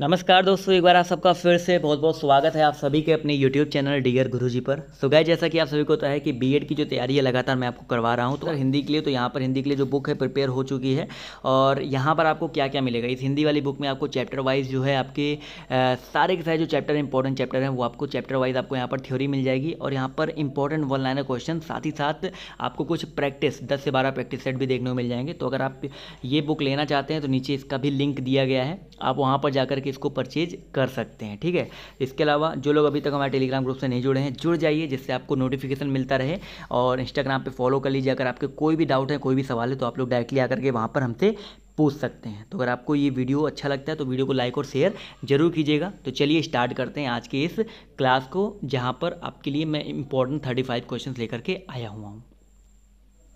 नमस्कार दोस्तों एक बार आप सबका फिर से बहुत बहुत स्वागत है आप सभी के अपने यूट्यूब चैनल डियर गुरुजी पर सो गाय जैसा कि आप सभी को तो है कि बीएड की जो तैयारी है लगातार मैं आपको करवा रहा हूँ तो हिंदी के लिए तो यहाँ पर हिंदी के लिए जो बुक है प्रिपेयर हो चुकी है और यहाँ पर आपको क्या क्या मिलेगा इस हिंदी वाली बुक में आपको चैप्टर वाइज जो है आपके सारे के सारे जो चैप्टर इंपॉर्टेंट चैप्टर हैं वो आपको चैप्टर वाइज आपको यहाँ पर थ्योरी मिल जाएगी और यहाँ पर इंपॉर्टेंट वन लाइनर क्वेश्चन साथ ही साथ आपको कुछ प्रैक्टिस दस से बारह प्रैक्टिस सेट भी देखने को मिल जाएंगे तो अगर आप ये बुक लेना चाहते हैं तो नीचे इसका भी लिंक दिया गया है आप वहाँ पर जाकर करके इसको परचेज कर सकते हैं ठीक है इसके अलावा जो लोग अभी तक हमारे टेलीग्राम ग्रुप से नहीं जुड़े हैं जुड़ जाइए जिससे आपको नोटिफिकेशन मिलता रहे और इंस्टाग्राम पर फॉलो कर लीजिए अगर आपके कोई भी डाउट है कोई भी सवाल है तो आप लोग डायरेक्टली आकर के वहाँ पर हमसे पूछ सकते हैं तो अगर आपको ये वीडियो अच्छा लगता है तो वीडियो को लाइक और शेयर जरूर कीजिएगा तो चलिए स्टार्ट करते हैं आज के इस क्लास को जहाँ पर आपके लिए मैं इंपॉर्टेंट थर्टी फाइव क्वेश्चन लेकर के आया हुआ हूँ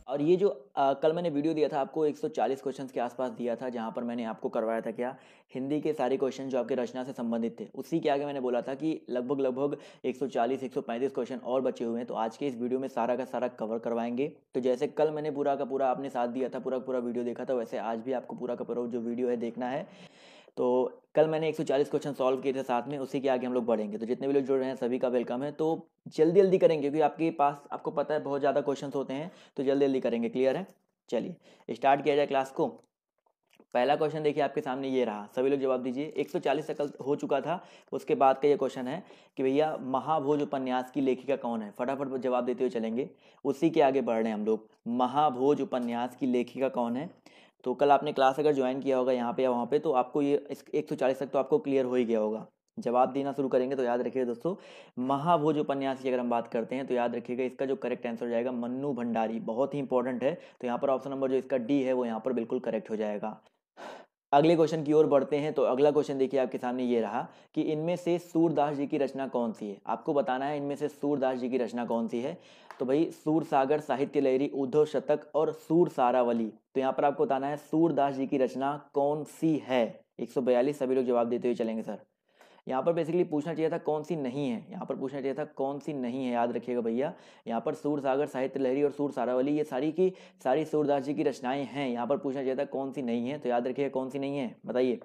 और ये जो आ, कल मैंने वीडियो दिया था आपको 140 क्वेश्चंस के आसपास दिया था जहाँ पर मैंने आपको करवाया था क्या हिंदी के सारे क्वेश्चन जो आपके रचना से संबंधित थे उसी के आगे मैंने बोला था कि लगभग लगभग 140 135 क्वेश्चन और बचे हुए हैं तो आज के इस वीडियो में सारा का सारा कवर करवाएंगे तो जैसे कल मैंने पूरा का पूरा आपने साथ दिया था पूरा पूरा वीडियो देखा था वैसे आज भी आपको पूरा का पूरा जो वीडियो है देखना है तो कल मैंने 140 क्वेश्चन सॉल्व किए थे साथ में उसी के आगे हम लोग बढ़ेंगे तो जितने भी लोग जुड़ रहे हैं सभी का वेलकम है तो जल्दी जल्दी करेंगे क्योंकि आपके पास आपको पता है बहुत ज़्यादा क्वेश्चन होते हैं तो जल्दी जल्दी करेंगे क्लियर है चलिए स्टार्ट किया जाए क्लास को पहला क्वेश्चन देखिए आपके सामने ये रहा सभी लोग जवाब दीजिए 140 तक हो चुका था उसके बाद का ये क्वेश्चन है कि भैया महाभोज उपन्यास की लेखिका कौन है फटाफट जवाब देते हुए चलेंगे उसी के आगे बढ़ रहे हैं हम लोग महाभोज उपन्यास की लेखिका कौन है तो कल आपने क्लास अगर ज्वाइन किया होगा यहाँ पे या वहाँ पे तो आपको ये एक सौ चालीस तक तो आपको क्लियर हो ही गया होगा जवाब देना शुरू करेंगे तो याद रखिएगा दोस्तों महाभोज उपन्यास की अगर हम बात करते हैं तो याद रखिएगा इसका जो करेक्ट आंसर हो जाएगा मन्नू भंडारी बहुत ही इंपॉर्टेंट है तो यहाँ पर ऑप्शन नंबर जो इसका डी है वो यहाँ पर बिल्कुल करेक्ट हो जाएगा अगले क्वेश्चन की ओर बढ़ते हैं तो अगला क्वेश्चन देखिए आपके सामने ये रहा कि इनमें से सूरदास जी की रचना कौन सी है आपको बताना है इनमें से सूरदास जी की रचना कौन सी है तो भाई सूर सागर साहित्य लहरी उद्धव शतक और सूर सारावली तो यहाँ पर आपको बताना है सूरदास जी की रचना कौन सी है 142 सभी लोग जवाब देते हुए चलेंगे सर यहाँ पर बेसिकली पूछना चाहिए था कौन सी नहीं है यहाँ पर पूछना चाहिए था कौन सी नहीं है याद रखिएगा भैया यहाँ पर सूर सागर साहित्य लहरी और सूर सारावली ये सारी की सारी सूरदास जी की रचनाएं हैं यहाँ पर पूछना चाहिए था कौन सी नहीं है तो याद रखिएगा कौन सी नहीं है बताइए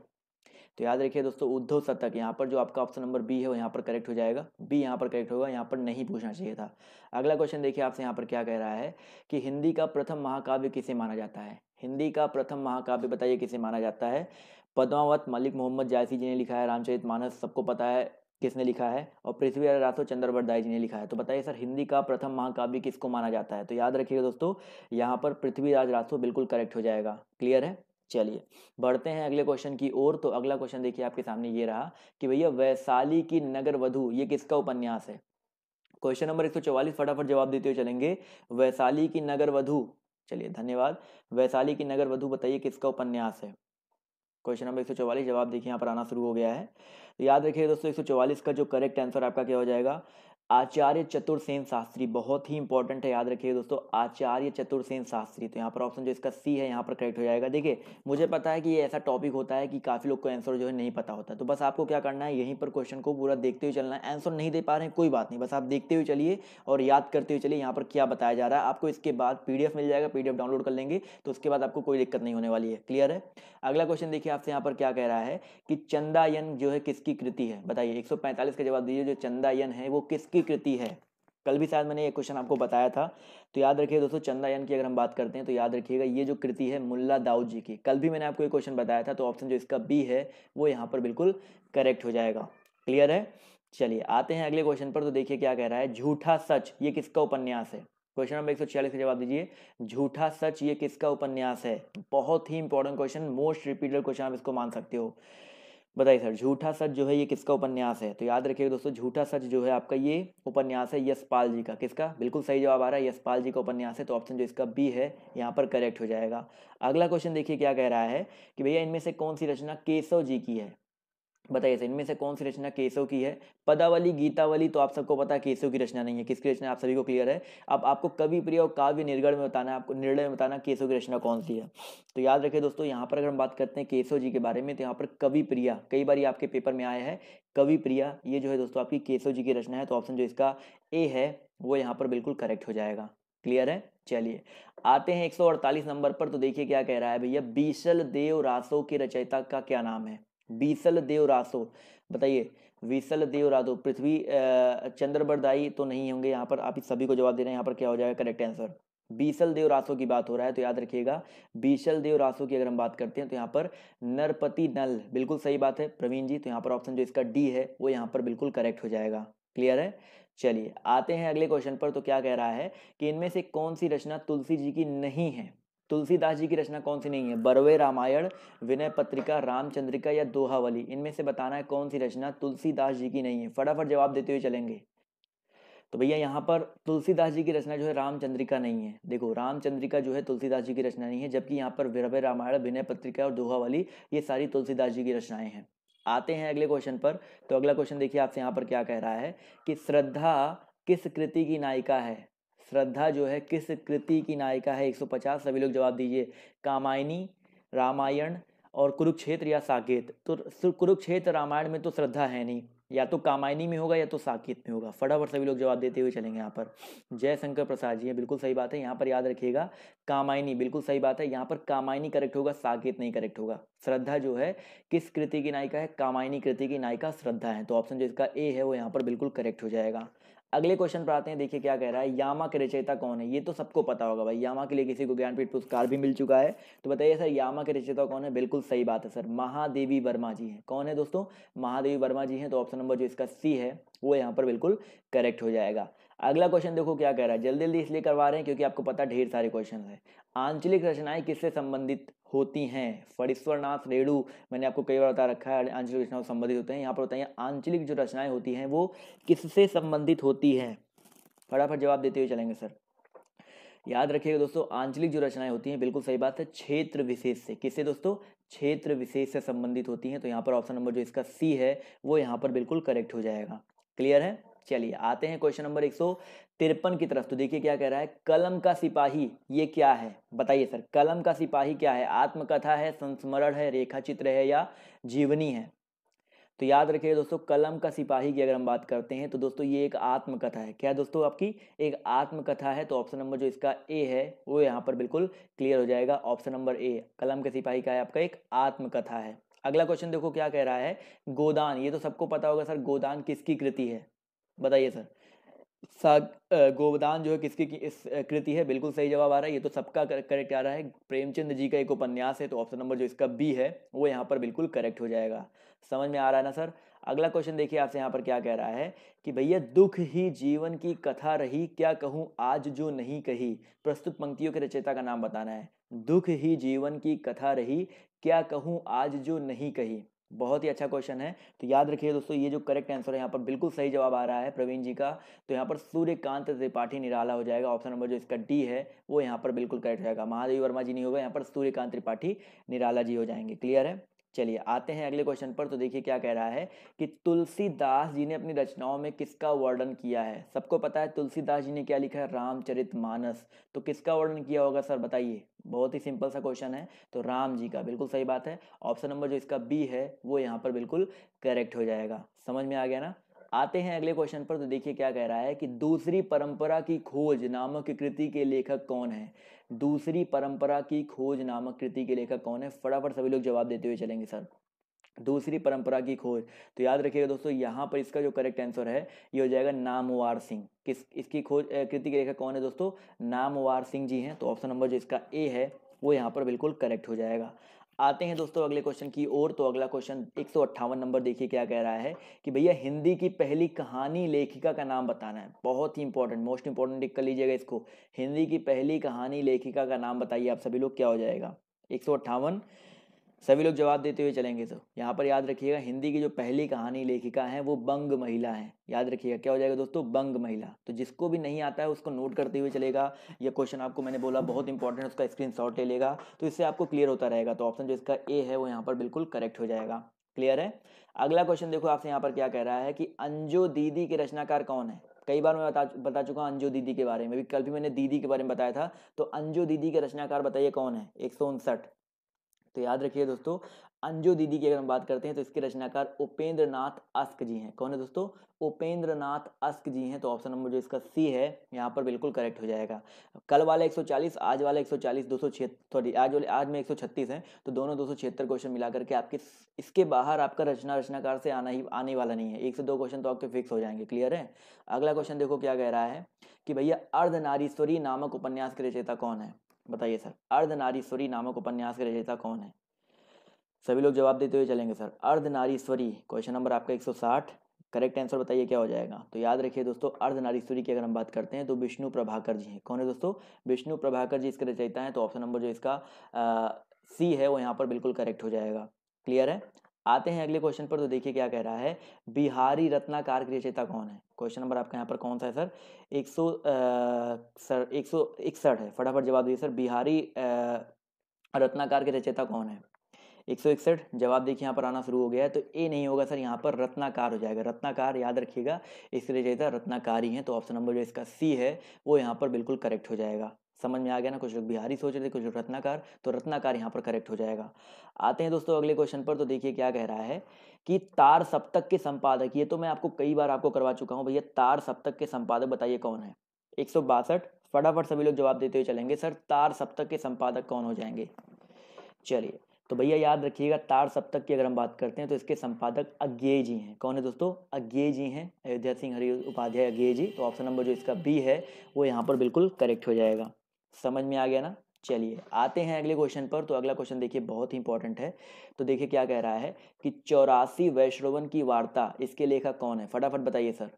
तो याद रखिए दोस्तों उद्धव शतक यहाँ पर जो आपका ऑप्शन नंबर बी है वो यहाँ पर करेक्ट हो जाएगा बी यहाँ पर करेक्ट होगा यहाँ पर नहीं पूछना चाहिए था अगला क्वेश्चन देखिए आपसे यहाँ पर क्या कह रहा है कि हिंदी का प्रथम महाकाव्य किसे माना जाता है हिंदी का प्रथम महाकाव्य बताइए किसे माना जाता है पद्मावत मलिक मोहम्मद जायसी जी ने लिखा है रामचरित मानस सबको पता है किसने लिखा है और पृथ्वी राठो चंद्रवरदाई जी ने लिखा है तो बताइए सर हिंदी का प्रथम महाकाव्य किसको माना जाता है तो याद रखिएगा दोस्तों यहाँ पर पृथ्वीराज रासो बिल्कुल करेक्ट हो जाएगा क्लियर है चलिए बढ़ते हैं अगले क्वेश्चन की ओर तो अगला क्वेश्चन देखिए आपके सामने ये रहा कि भैया वैशाली की नगर वधु ये किसका उपन्यास है क्वेश्चन नंबर एक फटाफट जवाब देते हुए चलेंगे वैशाली की नगर वधु चलिए धन्यवाद वैशाली की नगर वधु बताइए किसका उपन्यास है क्वेश्चन नंबर एक सौ जवाब देखिए यहाँ पर आना शुरू हो गया है तो याद रखिए दोस्तों एक सौ का जो करेक्ट आंसर आपका क्या हो जाएगा आचार्य चतुर्सेन शास्त्री बहुत ही इंपॉर्टेंट है याद रखिए दोस्तों आचार्य चतुर्सेन शास्त्री तो यहाँ पर ऑप्शन जो इसका सी है यहाँ पर करेक्ट हो जाएगा देखिए मुझे पता है कि ये ऐसा टॉपिक होता है कि काफ़ी लोग को आंसर जो है नहीं पता होता तो बस आपको क्या करना है यहीं पर क्वेश्चन को पूरा देखते हुए चलना है आंसर नहीं दे पा रहे हैं कोई बात नहीं बस आप देखते हुए चलिए और याद करते हुए चलिए यहाँ पर क्या बताया जा रहा है आपको इसके बाद पी मिल जाएगा पी डाउनलोड कर लेंगे तो उसके बाद आपको कोई दिक्कत नहीं होने वाली है क्लियर है अगला क्वेश्चन देखिए आपसे यहाँ पर क्या कह रहा है कि चंदायन जो है किसकी कृति है बताइए एक का जवाब दीजिए जो चंदायन है वो किसकी की कृति है कल भी शायद मैंने ये क्वेश्चन आपको बताया था तो याद रखिए दोस्तों चंदायन की अगर हम बात करते हैं तो याद रखिएगा ये जो कृति है मुल्ला दाऊद जी की कल भी मैंने आपको ये क्वेश्चन बताया था तो ऑप्शन जो इसका बी है वो यहाँ पर बिल्कुल करेक्ट हो जाएगा क्लियर है चलिए आते हैं अगले क्वेश्चन पर तो देखिए क्या कह रहा है झूठा सच ये किसका उपन्यास है क्वेश्चन नंबर एक सौ छियालीस का जवाब दीजिए झूठा सच ये किसका उपन्यास है बहुत ही important question most repeated question आप इसको मान सकते हो बताइए सर झूठा सच जो है ये किसका उपन्यास है तो याद रखिएगा दोस्तों झूठा सच जो है आपका ये उपन्यास है यशपाल जी का किसका बिल्कुल सही जवाब आ रहा है यशपाल जी का उपन्यास है तो ऑप्शन जो इसका बी है यहाँ पर करेक्ट हो जाएगा अगला क्वेश्चन देखिए क्या कह रहा है कि भैया इनमें से कौन सी रचना केशव जी की है बताइए सर इनमें से कौन सी रचना केशव की है पदावली गीतावली तो आप सबको पता है केशव की रचना नहीं है किसकी रचना आप सभी को क्लियर है अब आपको कवि प्रिय और काव्य निर्गण में बताना है आपको निर्णय में बताना केशव की रचना कौन सी है तो याद रखिए दोस्तों यहाँ पर अगर हम बात करते हैं केसव जी के बारे में तो यहाँ पर कवि प्रिया कई बार ये आपके पेपर में आया है कवि प्रिया ये जो है दोस्तों आपकी केसव जी की रचना है तो ऑप्शन जो इसका ए है वो यहाँ पर बिल्कुल करेक्ट हो जाएगा क्लियर है चलिए आते हैं 148 नंबर पर तो देखिए क्या कह रहा है भैया बीशल देव रासो के रचयिता का क्या नाम है बीसल देव रासो बताइए विसल देव राधो पृथ्वी चंद्र बरदाई तो नहीं होंगे यहाँ पर आप सभी को जवाब दे रहे हैं यहाँ पर क्या हो जाएगा करेक्ट आंसर बीसल देव रासो की बात हो रहा है तो याद रखिएगा बीसल देव रासो की अगर हम बात करते हैं तो यहाँ पर नरपति नल बिल्कुल सही बात है प्रवीण जी तो यहाँ पर ऑप्शन जो इसका डी है वो यहाँ पर बिल्कुल करेक्ट हो जाएगा क्लियर है चलिए आते हैं अगले क्वेश्चन पर तो क्या कह रहा है कि इनमें से कौन सी रचना तुलसी जी की नहीं है तुलसीदास जी की रचना कौन सी नहीं है बरवे रामायण विनय पत्रिका रामचंद्रिका या दोहावली इनमें से बताना है कौन सी रचना तुलसीदास जी की नहीं है फटाफट जवाब देते हुए चलेंगे तो भैया यहाँ पर तुलसीदास जी की रचना जो है रामचंद्रिका नहीं है देखो रामचंद्रिका जो है तुलसीदास जी की रचना नहीं है जबकि यहाँ पर विरभय रामायण विनय पत्रिका और दोहावली ये सारी तुलसीदास जी की रचनाएं हैं आते हैं अगले क्वेश्चन पर तो अगला क्वेश्चन देखिए आपसे यहाँ पर क्या कह रहा है कि श्रद्धा किस कृति की नायिका है श्रद्धा जो है किस कृति की नायिका है 150 सभी लोग जवाब दीजिए कामायनी रामायण और कुरुक्षेत्र या साकेत तो कुरुक्षेत्र रामायण में तो श्रद्धा है नहीं या तो कामायनी में होगा या तो साकेत में होगा फटाफट सभी लोग जवाब देते हुए चलेंगे यहाँ पर जयशंकर प्रसाद जी बिल्कुल सही बात है यहाँ पर याद रखिएगा कामायनी बिल्कुल सही बात है यहाँ पर कामायनी करेक्ट होगा साकेत नहीं करेक्ट होगा श्रद्धा जो है किस कृति की नायिका है कामायनी कृति की नायिका श्रद्धा है तो ऑप्शन जो इसका ए है वो यहाँ पर बिल्कुल करेक्ट हो जाएगा अगले क्वेश्चन पर आते हैं देखिए क्या कह रहा है यामा के रचयिता कौन है ये तो सबको पता होगा भाई यामा के लिए किसी को ज्ञानपीठ पुरस्कार भी मिल चुका है तो बताइए सर यामा के रचयिता कौन है बिल्कुल सही बात है सर महादेवी वर्मा जी हैं कौन है दोस्तों महादेवी वर्मा जी हैं तो ऑप्शन नंबर जो इसका सी है वो यहाँ पर बिल्कुल करेक्ट हो जाएगा अगला क्वेश्चन देखो क्या कह रहा है जल्दी जल्दी इसलिए करवा रहे हैं क्योंकि आपको पता ढेर सारे क्वेश्चन है आंचलिक रचनाएं किससे संबंधित होती हैं फरीश्वरनाथ रेणु मैंने आपको कई बार बता रखा है आंचलिक रचनाओं से संबंधित होते हैं यहाँ पर बताइए आंचलिक जो रचनाएं होती हैं वो किससे संबंधित होती हैं फटाफट जवाब देते हुए चलेंगे सर याद रखिएगा दोस्तों आंचलिक जो रचनाएं होती हैं बिल्कुल सही बात है क्षेत्र विशेष से किससे दोस्तों क्षेत्र विशेष से संबंधित होती हैं तो यहाँ पर ऑप्शन नंबर जो इसका सी है वो यहाँ पर बिल्कुल करेक्ट हो जाएगा क्लियर है चलिए आते हैं क्वेश्चन नंबर एक सौ तिरपन की तरफ तो देखिए क्या कह रहा है कलम का सिपाही ये क्या है बताइए सर कलम का सिपाही क्या है आत्मकथा है संस्मरण है रेखा चित्र है या जीवनी है तो याद रखिए दोस्तों कलम का सिपाही की अगर हम बात करते हैं तो दोस्तों ये एक आत्मकथा है क्या दोस्तों आपकी एक आत्मकथा है तो ऑप्शन नंबर जो इसका ए है वो यहाँ पर बिल्कुल क्लियर हो जाएगा ऑप्शन नंबर ए कलम का सिपाही का है आपका एक आत्मकथा है अगला क्वेश्चन देखो क्या कह रहा है गोदान ये तो सबको पता होगा सर गोदान किसकी कृति है बताइए सर सा गोवदान जो है किसकी इस कृति है बिल्कुल सही जवाब आ रहा है ये तो सबका करेक्ट आ रहा है प्रेमचंद जी का एक उपन्यास है तो ऑप्शन नंबर जो इसका बी है वो यहाँ पर बिल्कुल करेक्ट हो जाएगा समझ में आ रहा है ना सर अगला क्वेश्चन देखिए आपसे यहाँ पर क्या कह रहा है कि भैया दुख ही जीवन की कथा रही क्या कहूँ आज जो नहीं कही प्रस्तुत पंक्तियों के रचयिता का नाम बताना है दुख ही जीवन की कथा रही क्या कहूँ आज जो नहीं कही बहुत ही अच्छा क्वेश्चन है तो याद रखिए दोस्तों ये जो करेक्ट आंसर है यहाँ पर बिल्कुल सही जवाब आ रहा है प्रवीण जी का तो यहाँ पर सूर्यकांत त्रिपाठी निराला हो जाएगा ऑप्शन नंबर जो इसका डी है वो यहाँ पर बिल्कुल करेक्ट हो जाएगा महादेवी वर्मा जी नहीं होगा यहाँ पर सूर्यकांत त्रिपाठी निराला जी हो जाएंगे क्लियर है चलिए आते हैं अगले क्वेश्चन पर तो देखिए क्या कह रहा है कि तुलसीदास जी ने अपनी रचनाओं में किसका वर्णन किया है सबको पता है तुलसीदास जी ने क्या लिखा है रामचरित मानस तो किसका वर्णन किया होगा सर बताइए बहुत ही सिंपल सा क्वेश्चन है तो राम जी का बिल्कुल सही बात है ऑप्शन नंबर जो इसका बी है वो यहाँ पर बिल्कुल करेक्ट हो जाएगा समझ में आ गया ना आते हैं अगले क्वेश्चन पर तो देखिए क्या कह रहा है कि दूसरी परंपरा की खोज नामक कृति के लेखक कौन है दूसरी परंपरा की खोज नामक कृति के लेखक कौन है फटाफट सभी लोग जवाब देते हुए चलेंगे सर दूसरी परंपरा की खोज तो याद रखिएगा दोस्तों यहाँ पर इसका जो करेक्ट आंसर है ये हो जाएगा नामवार सिंह किस इसकी खोज कृति के लेखक कौन है दोस्तों नामवार सिंह जी हैं तो ऑप्शन नंबर जो इसका ए है वो यहाँ पर बिल्कुल करेक्ट हो जाएगा आते हैं दोस्तों अगले क्वेश्चन की ओर तो अगला क्वेश्चन एक नंबर देखिए क्या कह रहा है कि भैया हिंदी की पहली कहानी लेखिका का नाम बताना है बहुत ही इंपॉर्टेंट मोस्ट इंपॉर्टेंट कर लीजिएगा इसको हिंदी की पहली कहानी लेखिका का नाम बताइए आप सभी लोग क्या हो जाएगा एक सभी लोग जवाब देते हुए चलेंगे तो यहाँ पर याद रखिएगा हिंदी की जो पहली कहानी लेखिका है वो बंग महिला है याद रखिएगा क्या हो जाएगा दोस्तों बंग महिला तो जिसको भी नहीं आता है उसको नोट करते हुए चलेगा यह क्वेश्चन आपको मैंने बोला बहुत इंपॉर्टेंट उसका स्क्रीन ले लेगा तो इससे आपको क्लियर होता रहेगा तो ऑप्शन जो इसका ए है वो यहाँ पर बिल्कुल करेक्ट हो जाएगा क्लियर है अगला क्वेश्चन देखो आपसे यहाँ पर क्या कह रहा है कि अंजो दीदी के रचनाकार कौन है कई बार मैं बता बता चुका हूँ अंजो दीदी के बारे में भी कल भी मैंने दीदी के बारे में बताया था तो अंजो दीदी के रचनाकार बताइए कौन है एक तो याद रखिए दोस्तों अंजो दीदी की अगर हम बात करते हैं तो इसके रचनाकार उपेंद्र नाथ अस्क जी हैं कौन है दोस्तों उपेंद्र नाथ अस्क जी हैं तो ऑप्शन नंबर जो इसका सी है यहाँ पर बिल्कुल करेक्ट हो जाएगा कल वाला 140 आज वाला 140 दो सौ सॉरी आज वाले आज में 136 हैं तो दोनों दो सौ छिहत्तर क्वेश्चन मिला करके आपके इसके बाहर आपका रचना रचनाकार से आना ही आने वाला नहीं है एक से दो क्वेश्चन तो आपके फिक्स हो जाएंगे क्लियर है अगला क्वेश्चन देखो क्या कह रहा है कि भैया अर्धनारीश्वरी नामक उपन्यास के रचेता कौन है बताइए सर अर्धनारीश्वरी नामक उपन्यास के रचयिता कौन है सभी लोग जवाब देते हुए चलेंगे सर अर्धनारीश्वरी क्वेश्चन नंबर आपका 160 करेक्ट आंसर बताइए क्या हो जाएगा तो याद रखिए दोस्तों अर्धनारीश्वरी की अगर हम बात करते हैं तो विष्णु प्रभाकर जी हैं कौन है दोस्तों विष्णु प्रभाकर जी इसके रचयिता है तो ऑप्शन नंबर जो इसका सी है वो यहाँ पर बिल्कुल करेक्ट हो जाएगा क्लियर है आते हैं अगले क्वेश्चन पर तो देखिए क्या कह रहा है बिहारी रत्नाकार की रचयिता कौन है क्वेश्चन नंबर आपका यहाँ पर कौन सा है सर एक सौ सर एक सौ इकसठ है फटाफट जवाब दीजिए सर बिहारी रत्नाकार की रचेता कौन है एक सौ इकसठ जवाब देखिए यहाँ पर आना शुरू हो गया है तो ए नहीं होगा सर यहाँ पर रत्नाकार हो जाएगा रत्नाकार याद रखिएगा इसके लिए चाहिए रत्नाकार ही है तो ऑप्शन नंबर जो इसका सी है वो यहाँ पर बिल्कुल करेक्ट हो जाएगा समझ में आ गया ना कुछ लोग बिहारी सोच रहे थे कुछ लोग रत्नाकार तो रत्नाकार यहाँ पर करेक्ट हो जाएगा आते हैं दोस्तों अगले क्वेश्चन पर तो देखिए क्या कह रहा है कि तार सप्तक के संपादक ये तो मैं आपको कई बार आपको करवा चुका हूँ भैया तार सप्तक के संपादक बताइए कौन है एक सौ बासठ फटाफट सभी लोग जवाब देते हुए चलेंगे सर तार सप्तक के संपादक कौन हो जाएंगे चलिए तो भैया याद रखिएगा तार सप्तक की अगर हम बात करते हैं तो इसके संपादक अज्ञेय जी हैं कौन है दोस्तों अज्ञेय जी हैं अयोध्या सिंह हरि उपाध्याय अज्ञेय जी तो ऑप्शन नंबर जो इसका बी है वो यहाँ पर बिल्कुल करेक्ट हो जाएगा समझ में आ गया ना चलिए आते हैं अगले क्वेश्चन पर तो अगला क्वेश्चन देखिए बहुत ही इंपॉर्टेंट है तो देखिए क्या कह रहा है कि चौरासी वैश्रवन की वार्ता इसके लेखक कौन है फटाफट बताइए सर